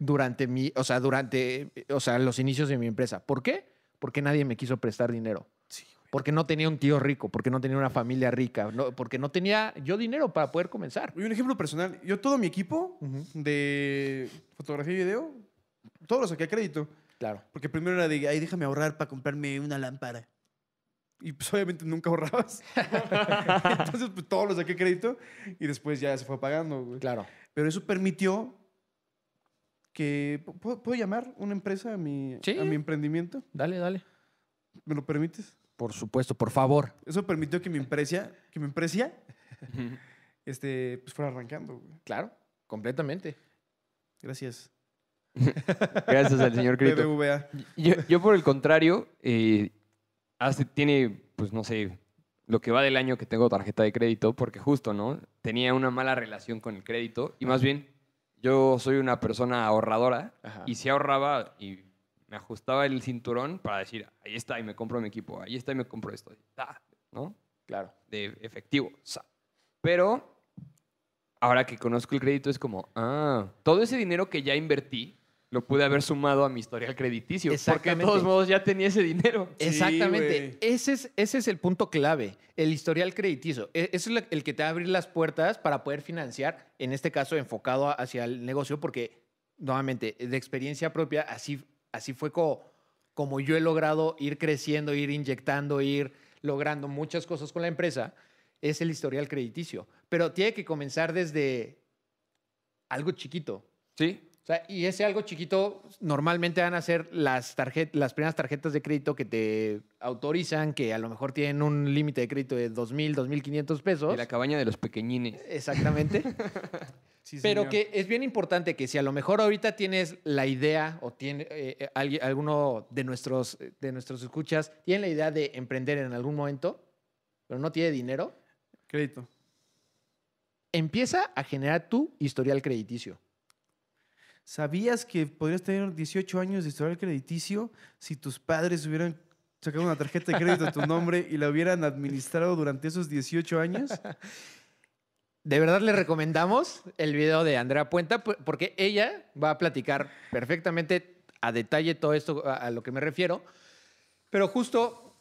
Durante mi, o sea, durante, o sea, los inicios de mi empresa. ¿Por qué? Porque nadie me quiso prestar dinero. Sí, Porque no tenía un tío rico, porque no tenía una familia rica, porque no tenía yo dinero para poder comenzar. Y un ejemplo personal, yo todo mi equipo de fotografía y video, todo lo saqué a crédito. Claro. Porque primero era de, ay, déjame ahorrar para comprarme una lámpara y pues obviamente nunca ahorrabas. Entonces, pues todos los saqué crédito y después ya se fue pagando, Claro. Pero eso permitió que... ¿Puedo, llamar una empresa a mi, ¿Sí? mi emprendimiento? Dale, dale. ¿Me lo permites? Por supuesto, por favor. Eso permitió que mi empresa, que mi empresa, este, pues fuera arrancando, Claro, completamente. Gracias. Gracias al señor Crito. Yo, yo, por el contrario, eh, Ah, tiene, pues no sé, lo que va del año que tengo tarjeta de crédito, porque justo, ¿no? Tenía una mala relación con el crédito y más bien yo soy una persona ahorradora y si ahorraba y me ajustaba el cinturón para decir, ahí está y me compro mi equipo, ahí está y me compro esto, ¿no? Claro. De efectivo. Pero ahora que conozco el crédito es como, ah, todo ese dinero que ya invertí lo pude haber sumado a mi historial crediticio. Porque de todos modos ya tenía ese dinero. Exactamente. ese, es, ese es el punto clave, el historial crediticio. E, es el que te va a abrir las puertas para poder financiar, en este caso enfocado hacia el negocio, porque nuevamente, de experiencia propia, así, así fue como, como yo he logrado ir creciendo, ir inyectando, ir logrando muchas cosas con la empresa, es el historial crediticio. Pero tiene que comenzar desde algo chiquito. Sí y ese algo chiquito normalmente van a ser las, las primeras tarjetas de crédito que te autorizan, que a lo mejor tienen un límite de crédito de 2.000, 2.500 pesos. De la cabaña de los pequeñines. Exactamente. Pero que es bien importante que si a lo mejor ahorita tienes la idea o tiene eh, eh, alguno de nuestros, de nuestros escuchas, tiene la idea de emprender en algún momento, pero no tiene dinero. Crédito. Empieza a generar tu historial crediticio. ¿Sabías que podrías tener 18 años de historial crediticio si tus padres hubieran sacado una tarjeta de crédito a tu nombre y la hubieran administrado durante esos 18 años? De verdad le recomendamos el video de Andrea Puenta porque ella va a platicar perfectamente a detalle todo esto a lo que me refiero. Pero justo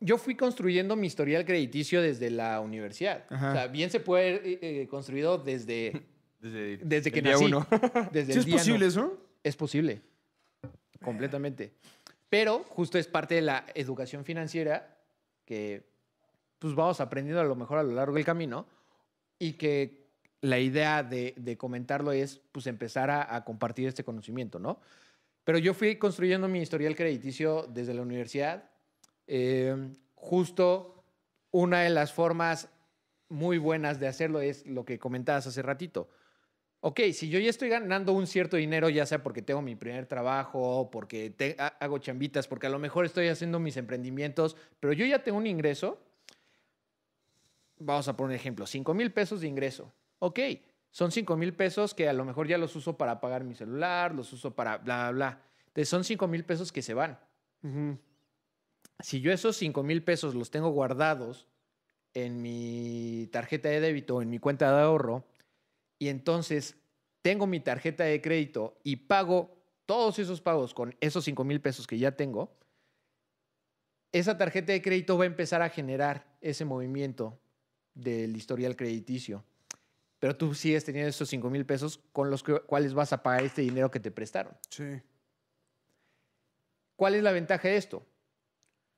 yo fui construyendo mi historial crediticio desde la universidad. O sea, bien se puede eh, eh, construido desde desde, que nací. Uno. ¿Sí es posible eso? Es posible. Completamente. Pero justo es parte de la educación financiera que pues vamos aprendiendo a lo mejor a lo largo del camino y que la idea de, comentarlo es pues empezar a, compartir este conocimiento, ¿no? Pero yo fui construyendo mi historial crediticio desde la universidad. Eh, justo una de las formas muy buenas de hacerlo es lo que comentabas hace ratito ok, si yo ya estoy ganando un cierto dinero, ya sea porque tengo mi primer trabajo, porque hago chambitas, porque a lo mejor estoy haciendo mis emprendimientos, pero yo ya tengo un ingreso, vamos a poner un ejemplo, 5 mil pesos de ingreso. Ok, son 5 mil pesos que a lo mejor ya los uso para pagar mi celular, los uso para bla, bla, bla. Entonces son 5 mil pesos que se van. Si yo esos 5 mil pesos los tengo guardados en mi tarjeta de débito o en mi cuenta de ahorro, y entonces tengo mi tarjeta de crédito y pago todos esos pagos con esos 5 mil pesos que ya tengo, esa tarjeta de crédito va a empezar a generar ese movimiento del historial crediticio. Pero tú sigues teniendo esos 5 mil pesos con los cuales vas a pagar este dinero que te prestaron. Sí. ¿Cuál es la ventaja de esto?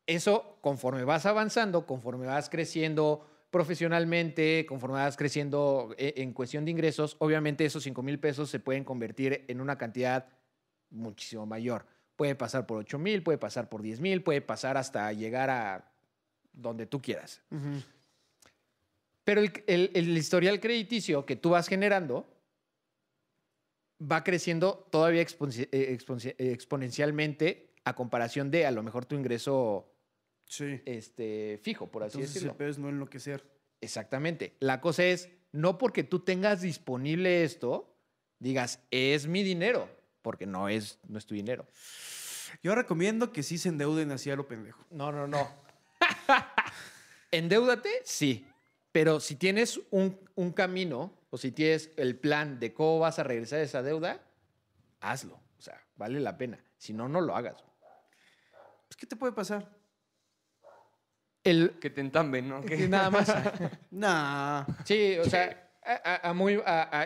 Eso, conforme vas avanzando, conforme vas creciendo, profesionalmente, conformadas creciendo eh, en cuestión de ingresos, obviamente esos 5 mil pesos se pueden convertir en una cantidad muchísimo mayor. Puede pasar por 8 mil, puede pasar por 10 mil, puede pasar hasta llegar a donde tú quieras. Pero el, historial crediticio que tú vas generando va creciendo todavía eh, eh, exponencialmente a comparación de a lo mejor tu ingreso sí. este, fijo, por así Entonces, decirlo. Entonces, es no enloquecer. Exactamente. La cosa es, no porque tú tengas disponible esto, digas, es mi dinero, porque no es, no es tu dinero. Yo recomiendo que sí se endeuden así a lo pendejo. No, no, no. Endeúdate, sí. Pero si tienes un, camino o si tienes el plan de cómo vas a regresar esa deuda, hazlo. O sea, vale la pena. Si no, no lo hagas. Pues, ¿Qué te puede pasar? Que te entamben, ¿no? Que nada más. nah. Sí, o sea,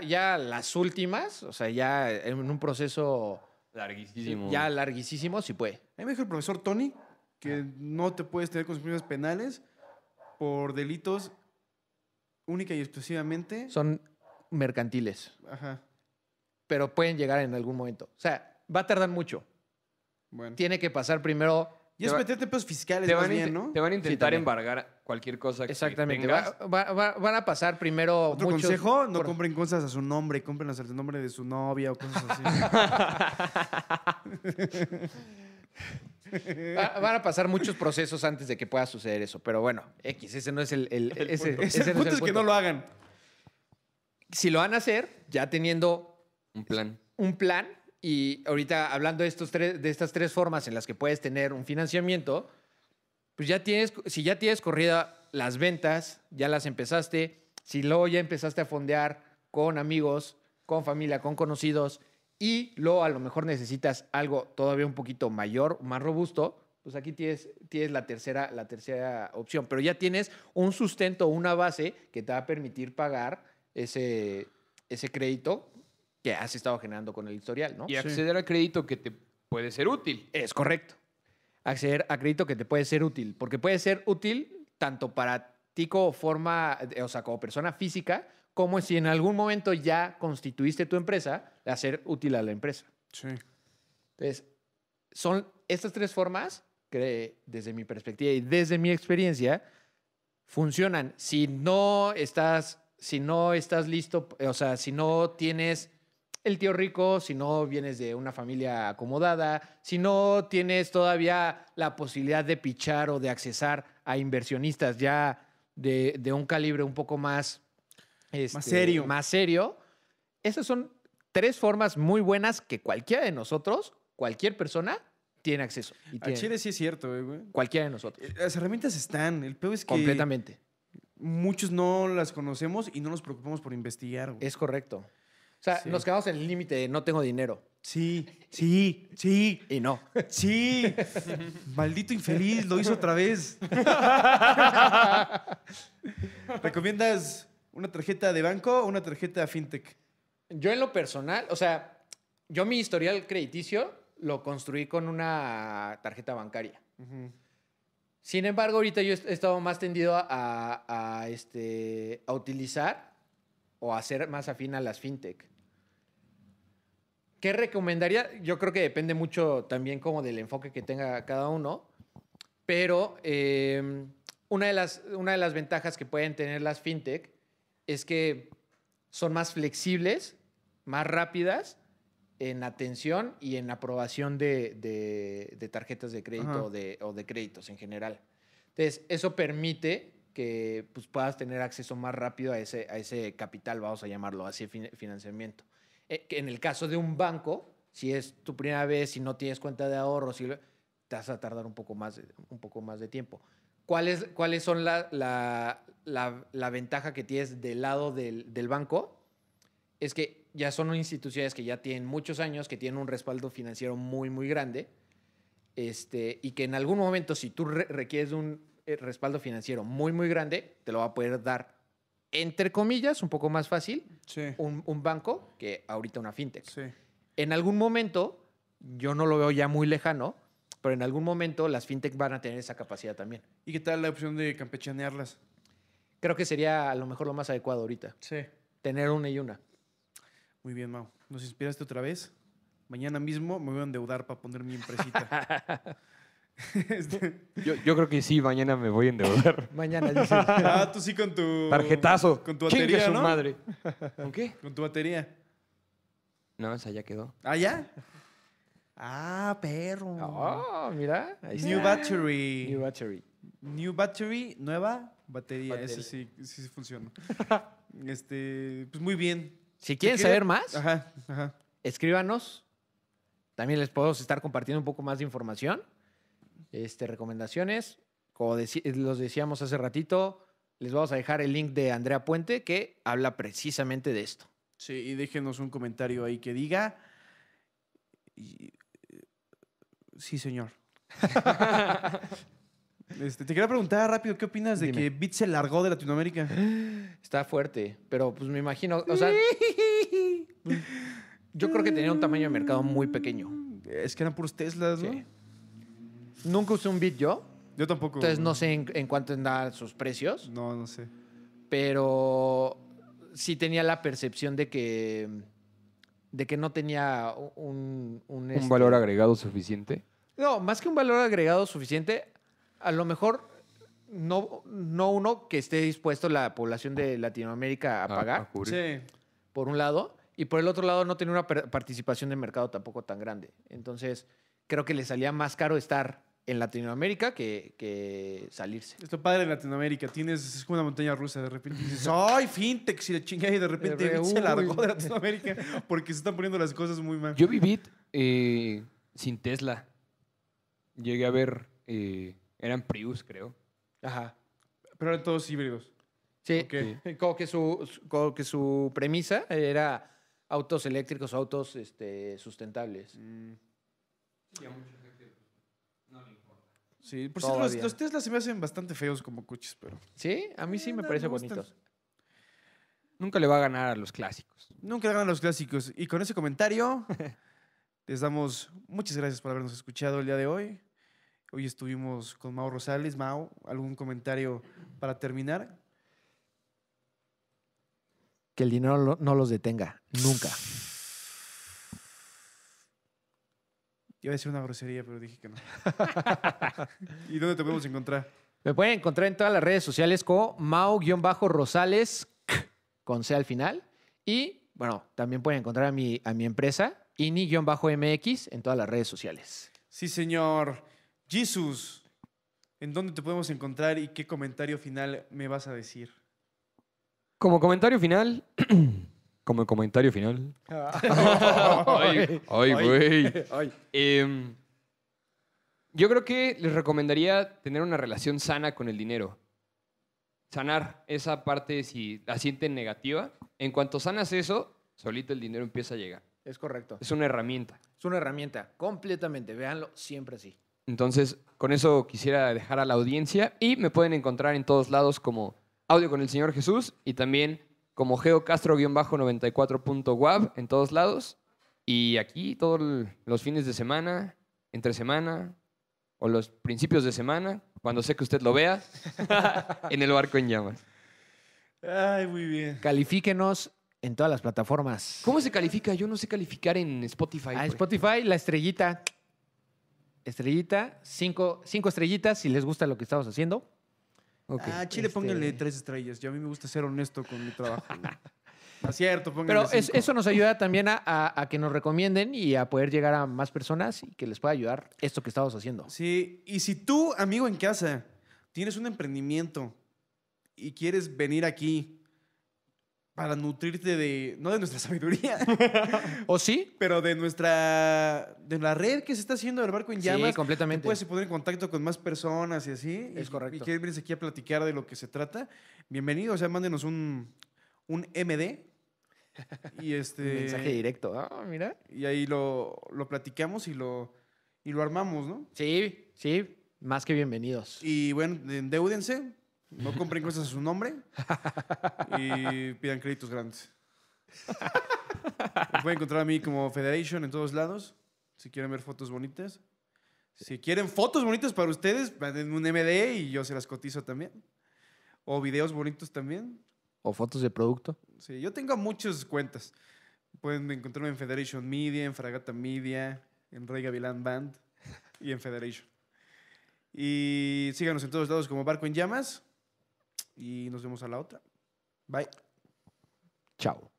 ya las últimas, o sea, ya en un proceso... Larguísimo. Ya larguísimo, sí puede. A mí me dijo el profesor Tony que no te puedes tener con consecuencias penales por delitos única y exclusivamente. Son mercantiles. Ajá. Pero pueden llegar en algún momento. O sea, va a tardar mucho. Bueno. Tiene que pasar primero y es meterte pesos fiscales te van, ¿no? Te van a intentar embargar cualquier cosa que Exactamente. van a pasar primero Otro consejo, no compren cosas a su nombre, comprenlas al nombre de su novia o cosas así. van a pasar muchos procesos antes de que pueda suceder eso. Pero bueno, X, ese no es el... el, ese, punto. punto es, que no lo hagan. Si lo van a hacer, ya teniendo... Un plan. Un plan, y ahorita hablando de, estos tres, de estas tres formas en las que puedes tener un financiamiento, pues ya tienes, si ya tienes corrida las ventas, ya las empezaste, si luego ya empezaste a fondear con amigos, con familia, con conocidos, y luego a lo mejor necesitas algo todavía un poquito mayor, más robusto, pues aquí tienes, tienes la, tercera, la tercera opción. Pero ya tienes un sustento, una base que te va a permitir pagar ese, ese crédito que has estado generando con el historial, ¿no? Y acceder al a crédito que te puede ser útil. Es correcto. Acceder a crédito que te puede ser útil, porque puede ser útil tanto para ti como forma, o sea, como persona física, como si en algún momento ya constituiste tu empresa, hacer útil a la empresa. Sí. Entonces, son estas tres formas desde mi perspectiva y desde mi experiencia funcionan. Si no estás, si no estás listo, o sea, si no tienes el tío rico, si no vienes de una familia acomodada, si no tienes todavía la posibilidad de pichar o de accesar a inversionistas ya de, un calibre un poco más, este, más serio. Más serio. Esas son tres formas muy buenas que cualquiera de nosotros, cualquier persona, tiene acceso. Y A Chile sí es cierto, eh, güey. Cualquiera de nosotros. Eh, las herramientas están. El peor es que. Completamente. Muchos no las conocemos y no nos preocupamos por investigar. Es correcto. O sea, nos quedamos en el límite de no tengo dinero. Sí, sí, sí. Y no. Sí. Maldito infeliz, lo hizo otra vez. ¿Recomiendas una tarjeta de banco o una tarjeta fintech? Yo en lo personal, o sea, yo mi historial crediticio lo construí con una tarjeta bancaria. Sin embargo, ahorita yo he estado más tendido a, este, a utilizar o a ser más afín a las fintech. ¿Qué recomendaría? Yo creo que depende mucho también como del enfoque que tenga cada uno, pero em, una, de las, una de las ventajas que pueden tener las fintech es que son más flexibles, más rápidas en atención y en aprobación de, de, tarjetas de crédito o de, créditos en general. Entonces, eso permite que pues, puedas tener acceso más rápido a ese, a ese capital, vamos a llamarlo así, financiamiento. Eh, en el caso de un banco, si es tu primera vez, si no tienes cuenta de ahorro, si te vas a tardar un poco más, un poco más de tiempo. ¿Cuáles cuál son la, la, la, ventaja que tienes del lado del, del banco? Es que ya son instituciones que ya tienen muchos años, que tienen un respaldo financiero muy, muy grande, este, y que en algún momento, si tú requieres un eh, respaldo financiero muy, muy grande, te lo va a poder dar entre comillas, un poco más fácil, un, banco que ahorita una fintech. En algún momento, yo no lo veo ya muy lejano, pero en algún momento las fintech van a tener esa capacidad también. ¿Y qué tal la opción de campechanearlas? Creo que sería a lo mejor lo más adecuado ahorita. Sí. Tener una y una. Muy bien, Mau. Nos inspiraste otra vez. Mañana mismo me voy a endeudar para poner mi empresita. Este, yo, yo, creo que sí, mañana me voy a endeudar. mañana, dices. Ah, tú sí con tu... Tarjetazo. Con tu batería, su madre. ¿Con qué? Con tu batería. No, esa ya quedó. ¿Ah, ya? Ah, perro. Ah, mira. New battery. New battery. New battery, nueva batería. batería. sí, sí, sí funciona. este, pues muy bien. Si quieren saber más, ajá, ajá. escríbanos. También les puedo estar compartiendo un poco más de información este, recomendaciones. Como los decíamos hace ratito, les vamos a dejar el link de Andrea Puente que habla precisamente de esto. Sí, y déjenos un comentario ahí que diga. Eh, sí, señor. Este, te quería preguntar rápido, ¿qué opinas de que Bit se largó de Latinoamérica? Está fuerte, pero pues me imagino, o sea, yo creo que tenía un tamaño de mercado muy pequeño. Es que eran puros Teslas, ¿no? Nunca usé un Beat yo. Yo tampoco. Entonces no sé en, en cuánto andaban sus precios. No, no sé. Pero sí tenía la percepción de que de que no tenía un... ¿Un, este, valor agregado suficiente? No, más que un valor agregado suficiente, a lo mejor no, no uno que esté dispuesto la población de Latinoamérica a ah, pagar, sí. por un lado, y por el otro lado no tenía una participación de mercado tampoco tan grande. Entonces, creo que le salía más caro estar en Latinoamérica que, que salirse. Esto padre en Latinoamérica. Tienes, es como una montaña rusa. De repente dices, ¡ay, fintech! y de repente se largó de Latinoamérica porque se están poniendo las cosas muy mal. Yo viví eh, sin Tesla. Llegué a ver, eh, eran Prius, creo. Ajá. Pero eran todos híbridos. Sí, Como, que su, como que su premisa era autos eléctricos, autos este, sustentables. Mm. mucho. Sí, por los, Tesla se me hacen bastante feos como coches, pero. Sí, a mí sí eh, me parece parecen bonitos. Nunca le va a ganar a los clásicos. Nunca le ganan a los clásicos. Y con ese comentario, les damos muchas gracias por habernos escuchado el día de hoy. Hoy estuvimos con Mao Rosales. Mao, ¿algún comentario para terminar? Que el dinero no los detenga, nunca. Iba a decir una grosería, pero dije que no. ¿Y dónde te podemos encontrar? Me pueden encontrar en todas las redes sociales como Mau-Rosales, con C al final. Y bueno, también pueden encontrar a mi, a mi empresa, INI-MX, en todas las redes sociales. Sí, señor. Jesus, ¿en dónde te podemos encontrar y qué comentario final me vas a decir? Como comentario final. Como el comentario final. Ah. ay, güey. Em, yo creo que les recomendaría tener una relación sana con el dinero. Sanar esa parte si la sienten negativa. En cuanto sanas eso, solito el dinero empieza a llegar. Es correcto. Es una herramienta. Es una herramienta, completamente. Véanlo siempre así. Entonces, con eso quisiera dejar a la audiencia y me pueden encontrar en todos lados como Audio con el Señor Jesús y también como geocastro 94wav en todos lados. Y aquí todos los fines de semana, entre semana o los principios de semana, cuando sé que usted lo vea, en el barco en llamas. Ay, muy bien. Califíquenos en todas las plataformas. ¿Cómo se califica? Yo no sé calificar en Spotify. A ah, Spotify, la estrellita. Estrellita, cinco estrellitas si les gusta lo que estamos haciendo. Ah, Chile, pónganle este tres estrellas. Yo a mí me gusta ser honesto con mi trabajo. Pero eso nos ayuda también a, que nos recomienden y a poder llegar a más personas y que les pueda ayudar esto que estamos haciendo. Sí, y si tú, amigo en casa, tienes un emprendimiento y quieres venir aquí para nutrirte de, no de nuestra sabiduría, ¿o sí? Pero de nuestra, de la red que se está haciendo del barco en llamas. Sí, completamente. puedes poner en contacto con más personas y así. Es correcto. Y quieres venir aquí a platicar de lo que se trata. Bienvenido, o sea, mándenos un, MD. Y este... mensaje directo, ah, mira. Y ahí lo, lo platicamos y lo, y lo armamos, ¿no? Sí, sí, más que bienvenidos. Y bueno, endeúdense, no compren cosas a su nombre y pidan créditos grandes. pueden encontrar a mí como Federation en todos lados. Si quieren ver fotos bonitas. Si quieren fotos bonitas para ustedes, manden un MD y yo se las cotizo también. O videos bonitos también. O fotos de producto. Sí, yo tengo muchas cuentas. Pueden encontrarme en Federation Media, en Fragata Media, en Rey Gavilán Band y en Federation. Y síganos en todos lados como Barco en Llamas y nos vemos a la otra. Bye. Chao.